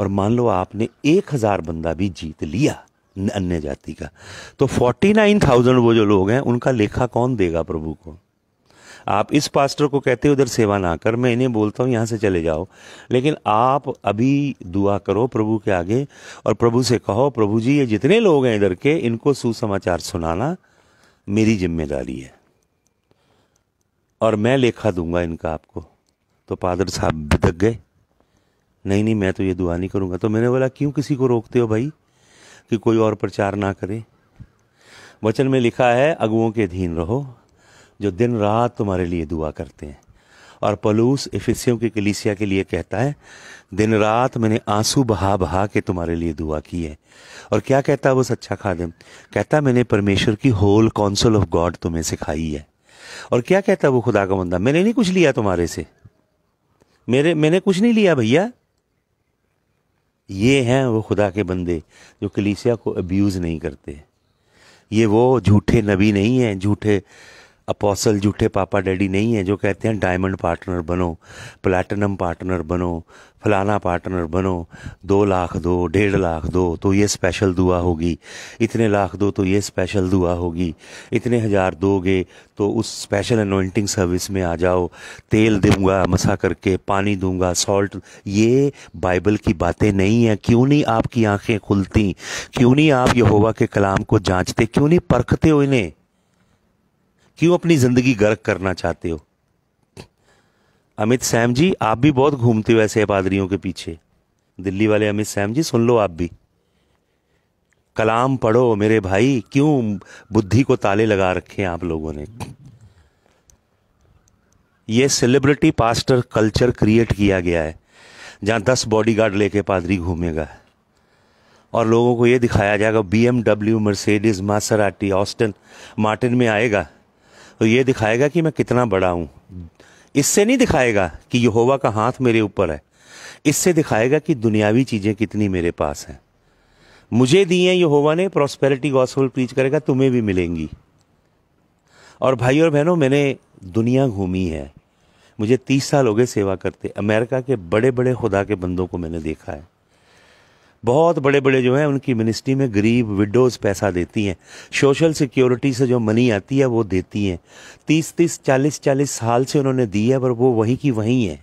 और मान लो आपने एक हज़ार बंदा भी जीत लिया अन्य जाति का तो फोर्टी नाइन थाउजेंड वो जो लोग हैं उनका लेखा कौन देगा प्रभु को आप इस पास्टर को कहते हो उधर सेवा ना कर मैं इन्हें बोलता हूँ यहाँ से चले जाओ लेकिन आप अभी दुआ करो प्रभु के आगे और प्रभु से कहो प्रभु जी ये जितने लोग हैं इधर के इनको सुसमाचार सुनाना मेरी जिम्मेदारी है और मैं लेखा दूंगा इनका आपको तो पादर साहब भिदक गए नहीं नहीं मैं तो ये दुआ नहीं करूँगा तो मैंने बोला क्यों किसी को रोकते हो भाई कि कोई और प्रचार ना करे वचन में लिखा है अगुओं के अधीन रहो जो दिन रात तुम्हारे लिए दुआ करते हैं और पलूस इफिसियों की कलीसिया के लिए कहता है दिन रात मैंने आंसू बहा बहा के तुम्हारे लिए दुआ की है और क्या कहता है वो सच्चा खादिम कहता मैंने परमेश्वर की होल कौंसल ऑफ गॉड तुम्हें सिखाई है और क्या कहता है वो खुदा का बंदा मैंने नहीं कुछ लिया तुम्हारे से मेरे मैंने कुछ नहीं लिया भैया ये हैं वो खुदा के बंदे जो कलीसिया को अब्यूज़ नहीं करते ये वो झूठे नबी नहीं हैं झूठे अपोसल झूठे पापा डैडी नहीं है जो कहते हैं डायमंड पार्टनर बनो प्लैटिनम पार्टनर बनो फलाना पार्टनर बनो दो लाख दो डेढ़ लाख दो तो ये स्पेशल दुआ होगी इतने लाख दो तो ये स्पेशल दुआ होगी इतने हज़ार दोगे तो उस स्पेशल अनोइंटिंग सर्विस में आ जाओ तेल दूंगा मसा करके पानी दूंगा सॉल्ट ये बाइबल की बातें नहीं हैं क्यों नहीं आपकी आंखें खुलती क्यों नहीं आप यहोवा के कलाम को जांचते क्यों नहीं परखते हो इन्हें क्यों अपनी ज़िंदगी गर्क करना चाहते हो अमित सैम जी आप भी बहुत घूमते हो ऐसे पादरियों के पीछे दिल्ली वाले अमित सैम जी सुन लो आप भी कलाम पढ़ो मेरे भाई क्यों बुद्धि को ताले लगा रखे आप लोगों ने यह सेलिब्रिटी पास्टर कल्चर क्रिएट किया गया है जहां दस बॉडीगार्ड लेके पादरी घूमेगा और लोगों को यह दिखाया जाएगा बी मर्सिडीज मासराटी ऑस्टन मार्टिन में आएगा तो ये दिखाएगा कि मैं कितना बड़ा हूं इससे नहीं दिखाएगा कि यहोवा का हाथ मेरे ऊपर है इससे दिखाएगा कि दुनियावी चीज़ें कितनी मेरे पास हैं मुझे दी हैं यहोवा ने प्रॉस्पेरिटी गॉसफुल प्रीच करेगा तुम्हें भी मिलेंगी और भाई और बहनों मैंने दुनिया घूमी है मुझे तीस साल हो गए सेवा करते अमेरिका के बड़े बड़े खुदा के बंदों को मैंने देखा है बहुत बड़े बड़े जो हैं उनकी मिनिस्ट्री में गरीब विडोज़ पैसा देती हैं सोशल सिक्योरिटी से जो मनी आती है वो देती हैं तीस तीस चालीस चालीस साल से उन्होंने दी है पर वो वहीं की वहीं है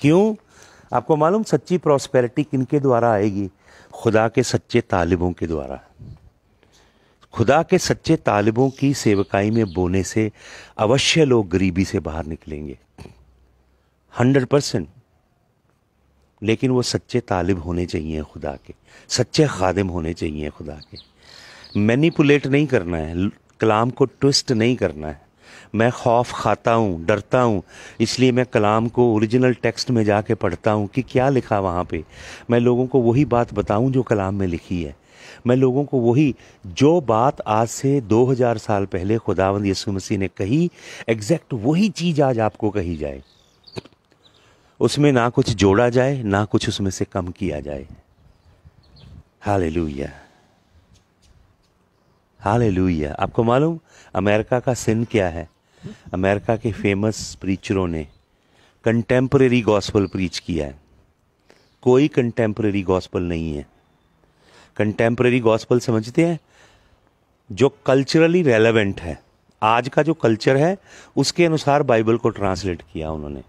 क्यों आपको मालूम सच्ची प्रॉस्पेरिटी किन के द्वारा आएगी खुदा के सच्चे तालिबों के द्वारा खुदा के सच्चे तालिबों की सेवकाई में बोने से अवश्य लोग गरीबी से बाहर निकलेंगे हंड्रेड परसेंट लेकिन वो सच्चे तालिब होने चाहिए खुदा के सच्चे खादिम होने चाहिए खुदा के मैनीपुलेट नहीं करना है कलाम को ट्विस्ट नहीं करना है मैं खौफ खाता हूँ डरता हूँ इसलिए मैं कलाम को ओरिजिनल टेक्स्ट में जाके पढ़ता हूँ कि क्या लिखा वहाँ पे मैं लोगों को वही बात बताऊँ जो कलाम में लिखी है मैं लोगों को वही जो बात आज से 2000 साल पहले खुदावंद यसु मसीह ने कही एग्जैक्ट वही चीज़ आज आपको कही जाए उसमें ना कुछ जोड़ा जाए ना कुछ उसमें से कम किया जाए हाल हालेलुया आपको मालूम अमेरिका का सिन क्या है अमेरिका के फेमस प्रीचरों ने कंटेम्प्रेरी गॉस्पल प्रीच किया है कोई कंटेम्प्रेरी गॉस्पल नहीं है कंटेम्प्रेरी गॉस्पल समझते हैं जो कल्चरली रेलेवेंट है आज का जो कल्चर है उसके अनुसार बाइबल को ट्रांसलेट किया उन्होंने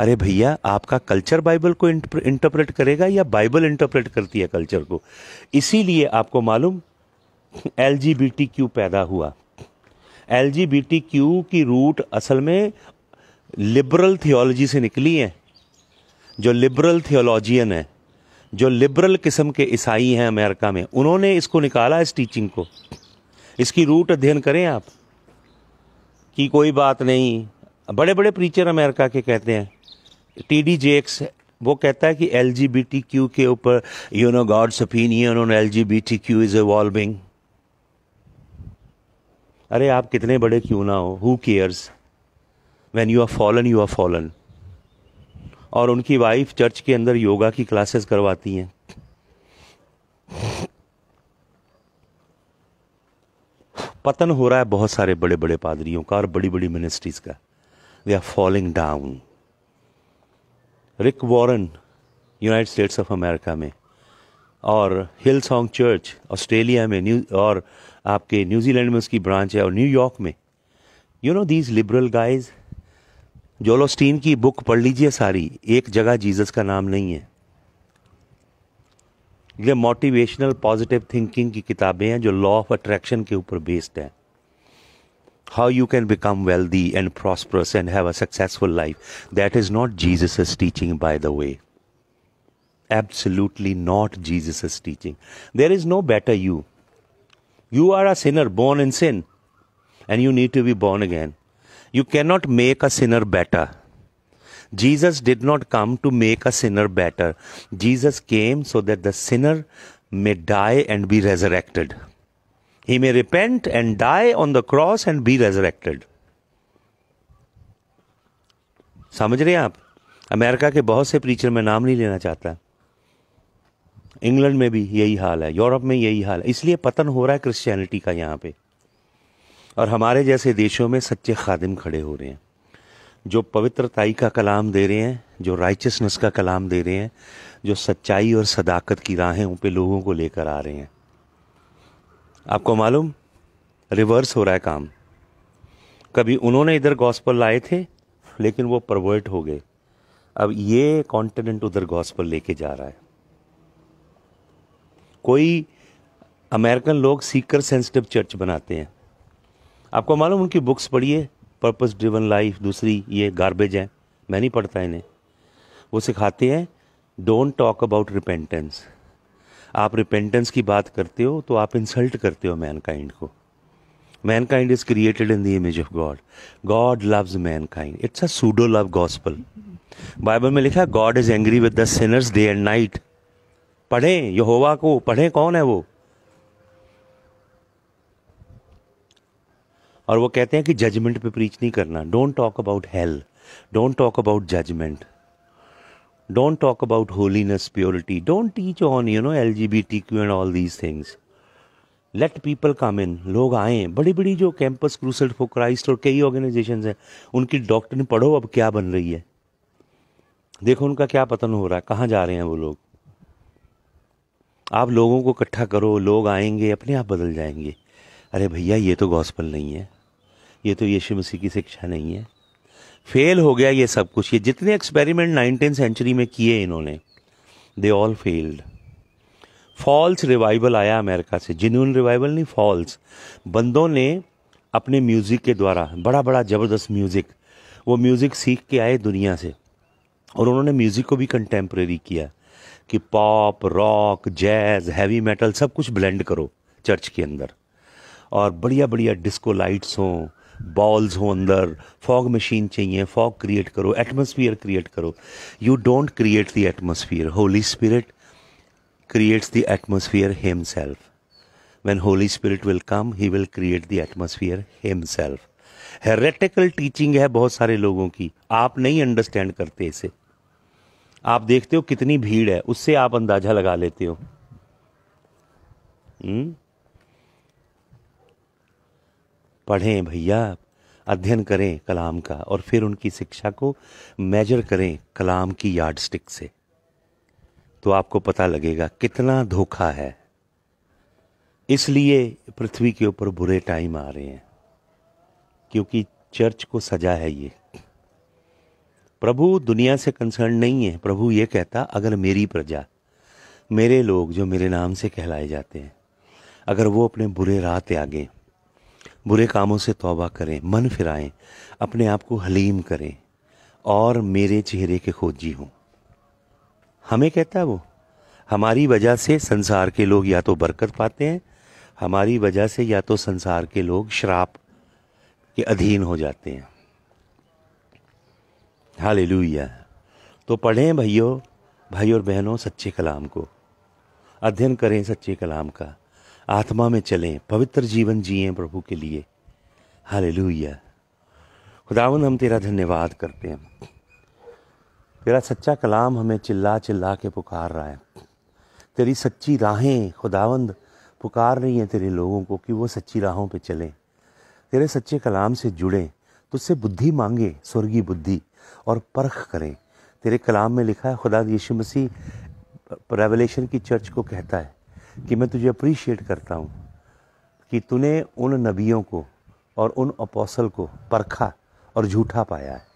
अरे भैया आपका कल्चर बाइबल को इंटरप्रेट करेगा या बाइबल इंटरप्रेट करती है कल्चर को इसीलिए आपको मालूम एल पैदा हुआ एल की रूट असल में लिबरल थियोलॉजी से निकली है जो लिबरल थियोलॉजियन है जो लिबरल किस्म के ईसाई हैं अमेरिका में उन्होंने इसको निकाला इस टीचिंग को इसकी रूट अध्ययन करें आप कि कोई बात नहीं बड़े बड़े प्रीचर अमेरिका के कहते हैं टी डी जेक्स वो कहता है कि L G B T Q के ऊपर you know God's opinion on L G B T Q is evolving अरे आप कितने बड़े क्यों ना हो who cares when you are fallen you are fallen और उनकी वाइफ चर्च के अंदर योगा की क्लासेस करवाती हैं पतन हो रहा है बहुत सारे बड़े बड़े पादरियों का और बड़ी बड़ी मिनिस्ट्रीज का they are falling down Rick Warren United States of America में और हिल सॉन्ग चर्च ऑस्ट्रेलिया में न्यू और आपके न्यूजीलैंड में उसकी ब्रांच है और न्यूयॉर्क में you know these liberal guys Joel Osteen की बुक पढ़ लीजिए सारी एक जगह जीसस का नाम नहीं है ये मोटिवेशनल पॉजिटिव थिंकिंग की किताबें हैं जो लॉ ऑफ अट्रैक्शन के ऊपर बेस्ड हैं how you can become wealthy and prosperous and have a successful life that is not Jesus is teaching by the way absolutely not Jesus is teaching there is no better you you are a sinner born in sin and you need to be born again you can not make a sinner better Jesus did not come to make a sinner better. Jesus came so that the sinner may die and be resurrected. He may repent and die on the cross and be resurrected. समझ रहे हैं आप America के बहुत से preacher में नाम नहीं लेना चाहता इंग्लैंड में भी यही हाल है यूरोप में यही हाल है इसलिए पतन हो रहा है क्रिश्चियनिटी का यहाँ पे और हमारे जैसे देशों में सच्चे खादिम खड़े हो रहे हैं जो पवित्रताई का कलाम दे रहे हैं जो राइचसनेस का कलाम दे रहे हैं जो सच्चाई और सदाकत की राहें उन पे लोगों को लेकर आ रहे हैं आपको मालूम रिवर्स हो रहा है काम कभी उन्होंने इधर गॉस्पल लाए थे लेकिन वो परवर्ट हो गए अब ये कॉन्टिनेंट उधर गॉस्पल लेके जा रहा है कोई अमेरिकन लोग सीकर सेंसिटिव चर्च बनाते हैं आपको मालूम उनकी बुक्स पढ़िए पर्पज ड्रिवन लाइफ दूसरी ये गार्बेज है मैं नहीं पढ़ता इन्हें वो सिखाते हैं डोंट टॉक अबाउट रिपेंटेंस आप रिपेंटेंस की बात करते हो तो आप इंसल्ट करते हो मैन काइंड को mankind is created in the image of God God loves kind it's a pseudo love gospel Bible में लिखा God is angry with the sinners day and night पढ़ें यहोवा को पढ़ें कौन है वो और वो कहते हैं कि जजमेंट पे प्रीच नहीं करना don't talk about hell don't talk about judgment don't talk about holiness purity don't teach on you know L G B T Q and all these things let people come in लोग आए बड़ी बड़ी जो campus crucial for Christ और कई organisation हैं उनकी doctor पढ़ो अब क्या बन रही है देखो उनका क्या पतन हो रहा है कहाँ जा रहे हैं वो लोग आप लोगों को इकट्ठा करो लोग आएंगे अपने आप बदल जाएंगे अरे भैया ये तो गॉस्पल नहीं है ये तो यीशु मसीह की शिक्षा नहीं है फेल हो गया ये सब कुछ ये जितने एक्सपेरिमेंट नाइनटीन सेंचुरी में किए इन्होंने they all failed false revival आया अमेरिका से जिन्यून रिवाइवल नहीं फॉल्स बंदों ने अपने म्यूज़िक के द्वारा बड़ा बड़ा ज़बरदस्त म्यूज़िक वो म्यूज़िक सीख के आए दुनिया से और उन्होंने म्यूज़िक को भी कंटेम्प्रेरी किया कि pop rock jazz heavy metal सब कुछ ब्लेंड करो चर्च के अंदर और बढ़िया बढ़िया डिस्को लाइट्स हों बॉल्स हो अंदर फॉग मशीन चाहिए फॉग क्रिएट करो एटमोसफियर क्रिएट करो you don't create the atmosphere Holy Spirit atmosphere himself when holy Holy will come he will create the atmosphere himself heretical teaching है बहुत सारे लोगों की आप नहीं अंडरस्टैंड करते इसे आप देखते हो कितनी भीड़ है उससे आप अंदाजा लगा लेते हो hmm? पढ़ें भैया अध्ययन करें कलाम का और फिर उनकी शिक्षा को मेजर करें कलाम की यार्डस्टिक से तो आपको पता लगेगा कितना धोखा है इसलिए पृथ्वी के ऊपर बुरे टाइम आ रहे हैं क्योंकि चर्च को सजा है ये प्रभु दुनिया से कंसर्न नहीं है प्रभु ये कहता अगर मेरी प्रजा मेरे लोग जो मेरे नाम से कहलाए जाते हैं अगर वो अपने बुरे राह त्यागें बुरे कामों से तौबा करें मन फिराएं अपने आप को हलीम करें और मेरे चेहरे के खोजी हों हमें कहता है वो हमारी वजह से संसार के लोग या तो बरकत पाते हैं हमारी वजह से या तो संसार के लोग श्राप के अधीन हो जाते हैं हाल तो पढ़ें भाइयों भाई और बहनों सच्चे कलाम को अध्ययन करें सच्चे कलाम का आत्मा में चलें पवित्र जीवन जिए प्रभु के लिए हाल खुदावन हम तेरा धन्यवाद करते हैं तेरा सच्चा कलाम हमें चिल्ला चिल्ला के पुकार रहा है तेरी सच्ची राहें खुदावंद पुकार रही हैं तेरे लोगों को कि वो सच्ची राहों पे चलें तेरे सच्चे कलाम से जुड़ें तुझसे बुद्धि मांगे स्वर्गीय बुद्धि और परख करें तेरे कलाम में लिखा है खुदा यीशु मसीह रेवलेशन की चर्च को कहता है कि मैं तुझे अप्रिशिएट करता हूँ कि तूने उन नबियों को और उन अपोसल को परखा और झूठा पाया है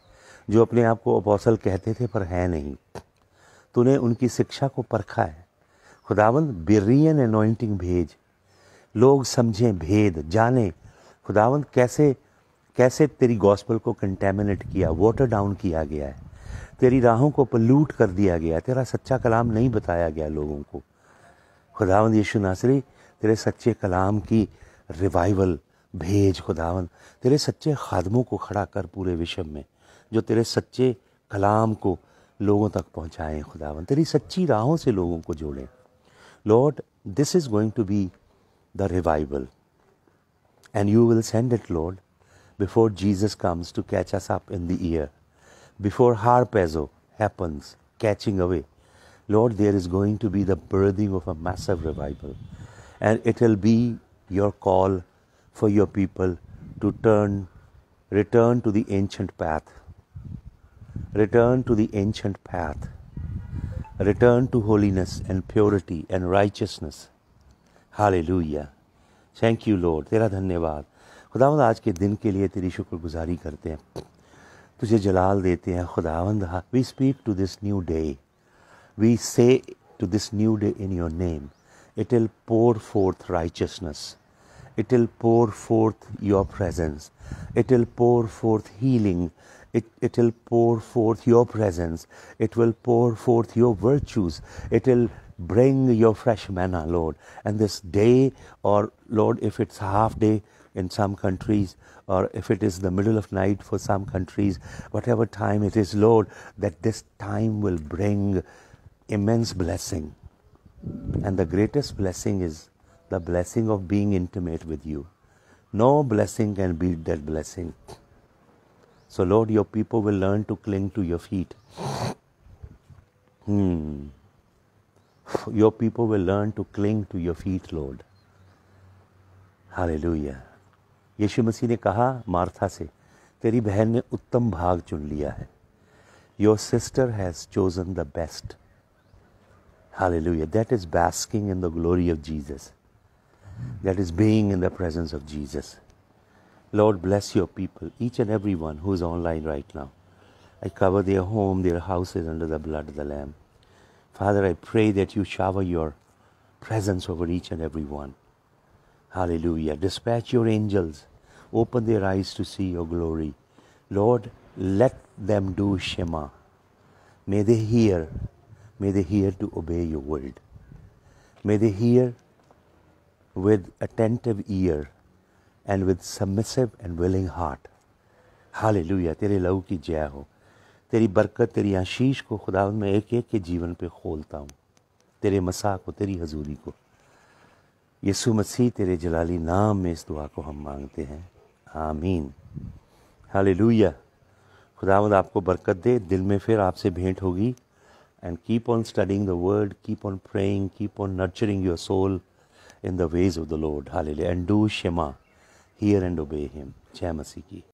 जो अपने आप को अपोसल कहते थे पर है नहीं तूने उनकी शिक्षा को परखा है खुदावंद बिरियन एनोइंटिंग भेज लोग समझें भेद जाने खुदावंद कैसे कैसे तेरी गॉस्पल को कंटेमिनेट किया वाटर डाउन किया गया है तेरी राहों को पल्यूट कर दिया गया तेरा सच्चा कलाम नहीं बताया गया लोगों को खुदावंद यीशु नासरी तेरे सच्चे कलाम की रिवाइवल भेज खुदावंद तेरे सच्चे खादमों को खड़ा कर पूरे विश्व में जो तेरे सच्चे कलाम को लोगों तक पहुँचाएँ खुदावन तेरी सच्ची राहों से लोगों को जोड़ें Lord this is going to be the revival you will send it Lord before before comes to catch us up in the year before हार पेज़ो happens catching away Lord, there is going to be the birthing of a massive revival, and it will be your call for your people to turn, return to the ancient path, return to the ancient path, return to holiness and purity and righteousness. Hallelujah. Thank you, Lord. तेरा धन्यवाद खुदावंद आज के दिन के लिए तेरी शुक्रगुजारी करते हैं तुझे जलाल देते हैं खुदावंद we speak to this new day we say to this new day in your name, it will pour forth righteousness. It will pour forth your presence. It will pour forth healing. It, will pour forth your presence. It will pour forth your virtues. It will bring your fresh manna, Lord. And this day, or Lord, if it's half day in some countries, or if it is the middle of night for some countries, whatever time it is, Lord, that this time will bring immense blessing. And the greatest blessing is the blessing of being intimate with you. No blessing can beat that blessing. So, Lord, your people will learn to cling to your feet. Hmm. Your people will learn to cling to your feet, Lord. Hallelujah. Yeshu मसीह ne kaha Martha se, तेरी बहन ne uttam bhag चुन लिया है your sister has chosen the Hallelujah. That is basking in the glory of Jesus. That is being in the presence of Jesus. Lord, bless your people, each and every one who is online right now. I cover their home, their houses under the blood of the Lamb. Father, I pray that you shower your presence over each and every one. Hallelujah. Dispatch your angels. Open their eyes to see your glory. Lord, let them do Shema. May they hear May they hear to obey your word. May they hear with attentive ear and with submissive and willing heart. हालेलुया तेरे लहू की जय हो तेरी बरकत तेरी आशीष को खुदा मैं एक एक के जीवन पे खोलता हूँ तेरे मसा को तेरी हजूरी को यसु मसीह तेरे जलाली नाम में इस दुआ को हम मांगते हैं आमीन हालेलुया खुदावंद आपको बरकत दे दिल में फिर आपसे भेंट होगी and keep on studying the word, keep on praying, keep on nurturing your soul in the ways of the Lord. Hallelujah. And do Shema, hear and obey Him. Jai Masiki.